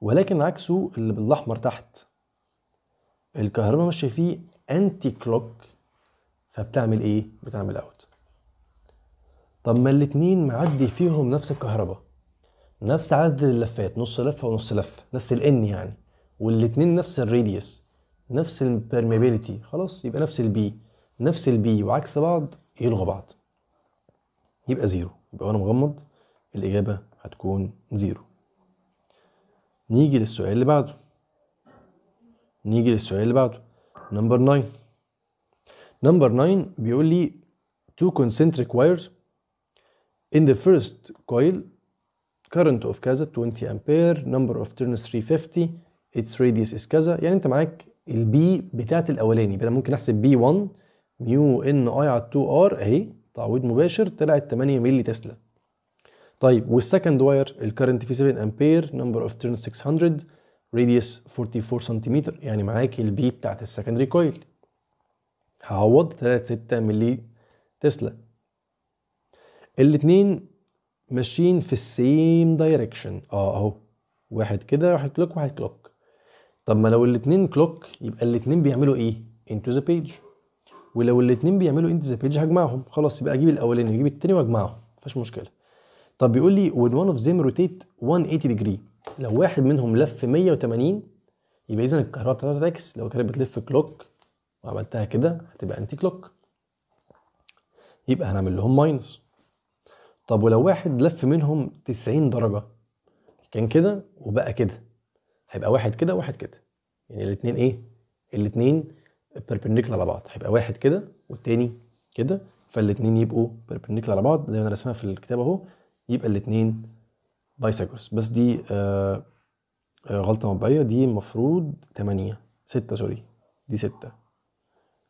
ولكن عكسه اللي بالاحمر تحت الكهرباء ماشيه فيه انتي كلوك فبتعمل ايه؟ بتعمل اوت طب ما الاتنين معدي فيهم نفس الكهرباء نفس عدد اللفات نص لفه ونص لفه نفس الان يعني والاتنين نفس الراديوس نفس البرميبيليتي خلاص يبقى نفس البي نفس البي وعكس بعض يلغوا بعض يبقى زيرو يبقى وانا مغمض الاجابه هتكون زيرو نيجي للسؤال اللي بعده نيجي للسؤال اللي بعده نمبر 9 نمبر 9 بيقول لي two concentric wires in the first coil current of كذا 20 امبير number of turns 350 its radius is كذا يعني انت معاك البي بتاعت الاولاني انا ممكن احسب بي 1 ميو ان اي على 2 ار اهي تعويض مباشر طلعت 8 ملي تسلا طيب والسكند واير الكرنت فيه 7 امبير نمبر اوف تيرن 600 راديوس 44 سنتيمتر يعني معاك البي بتاعت السكندري كويل هعوض طلعت 6 ملي تسلا الاتنين ماشيين في السيم دايركشن اه اهو واحد كده واحد كلوك واحد كلوك طب ما لو الاثنين كلوك يبقى الاثنين بيعملوا ايه انتو ذا بيج ولو الاثنين بيعملوا انتو ذا بيج هجمعهم خلاص يبقى اجيب الاولاني واجيب الثاني واجمعهم مفيش مشكله طب بيقول لي when one of them rotate 180 degree لو واحد منهم لف 180 يبقى اذا الكهرباء بتاعتها هتعكس لو كانت بتلف كلوك وعملتها كده هتبقى انتي كلوك يبقى هنعمل لهم ماينس طب ولو واحد لف منهم 90 درجه كان كده وبقى كده هيبقى واحد كده وواحد كده يعني الاثنين ايه الاثنين بيربنديكولار على بعض هيبقى واحد كده والتاني كده فالاثنين يبقوا بيربنديكولار على بعض زي ما انا رسمها في الكتاب اهو يبقى الاثنين بايسيكلز بس دي آه آه غلطه مبدئيه دي المفروض 8 6 سوري دي 6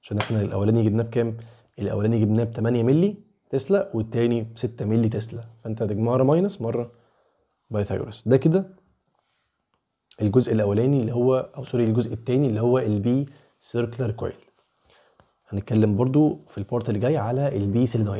عشان احنا الاولاني جبناه بكام الاولاني جبناه ب 8 مللي تسلا والتاني 6 مللي تسلا فانت مره ماينس مره بايثاغورس ده كده الجزء الاولاني اللي هو او سوري الجزء الثاني اللي هو البي سيركلر كويل هنتكلم برضو في البورت اللي جاي على البي سيلينويد